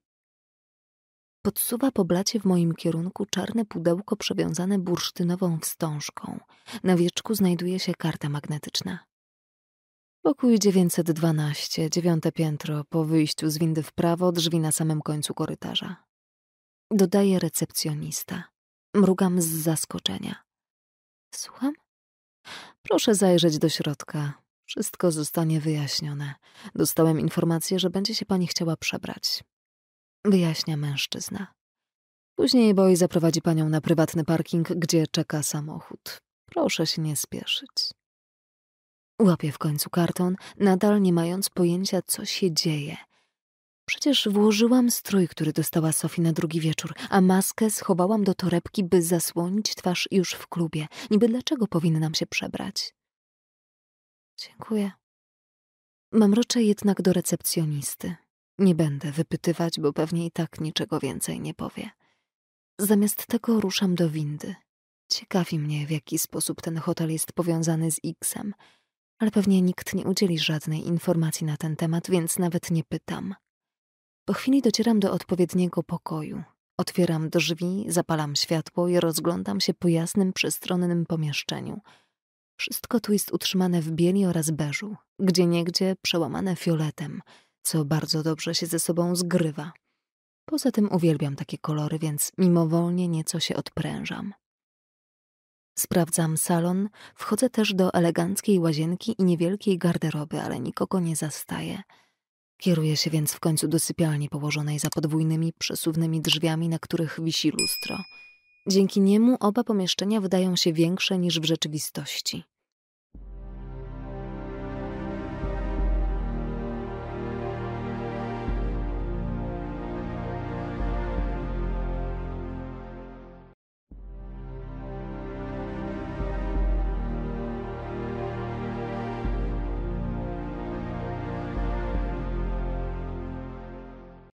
Podsuwa po blacie w moim kierunku czarne pudełko przewiązane bursztynową wstążką. Na wieczku znajduje się karta magnetyczna. Pokój 912, dziewiąte piętro, po wyjściu z windy w prawo, drzwi na samym końcu korytarza. Dodaje recepcjonista. Mrugam z zaskoczenia. Słucham? Proszę zajrzeć do środka. Wszystko zostanie wyjaśnione. Dostałem informację, że będzie się pani chciała przebrać. Wyjaśnia mężczyzna. Później Boy zaprowadzi panią na prywatny parking, gdzie czeka samochód. Proszę się nie spieszyć. Łapie w końcu karton, nadal nie mając pojęcia, co się dzieje. Przecież włożyłam strój, który dostała Sofii na drugi wieczór, a maskę schowałam do torebki, by zasłonić twarz już w klubie. Niby dlaczego powinnam się przebrać? Dziękuję. Mamroczę jednak do recepcjonisty. Nie będę wypytywać, bo pewnie i tak niczego więcej nie powie. Zamiast tego ruszam do windy. Ciekawi mnie, w jaki sposób ten hotel jest powiązany z X-em, ale pewnie nikt nie udzieli żadnej informacji na ten temat, więc nawet nie pytam. Po chwili docieram do odpowiedniego pokoju. Otwieram drzwi, zapalam światło i rozglądam się po jasnym, przestronnym pomieszczeniu – wszystko tu jest utrzymane w bieli oraz beżu, gdzie niegdzie przełamane fioletem, co bardzo dobrze się ze sobą zgrywa. Poza tym uwielbiam takie kolory, więc mimowolnie nieco się odprężam. Sprawdzam salon, wchodzę też do eleganckiej łazienki i niewielkiej garderoby, ale nikogo nie zastaję. Kieruję się więc w końcu do sypialni położonej za podwójnymi przesuwnymi drzwiami, na których wisi lustro. Dzięki niemu oba pomieszczenia wydają się większe niż w rzeczywistości.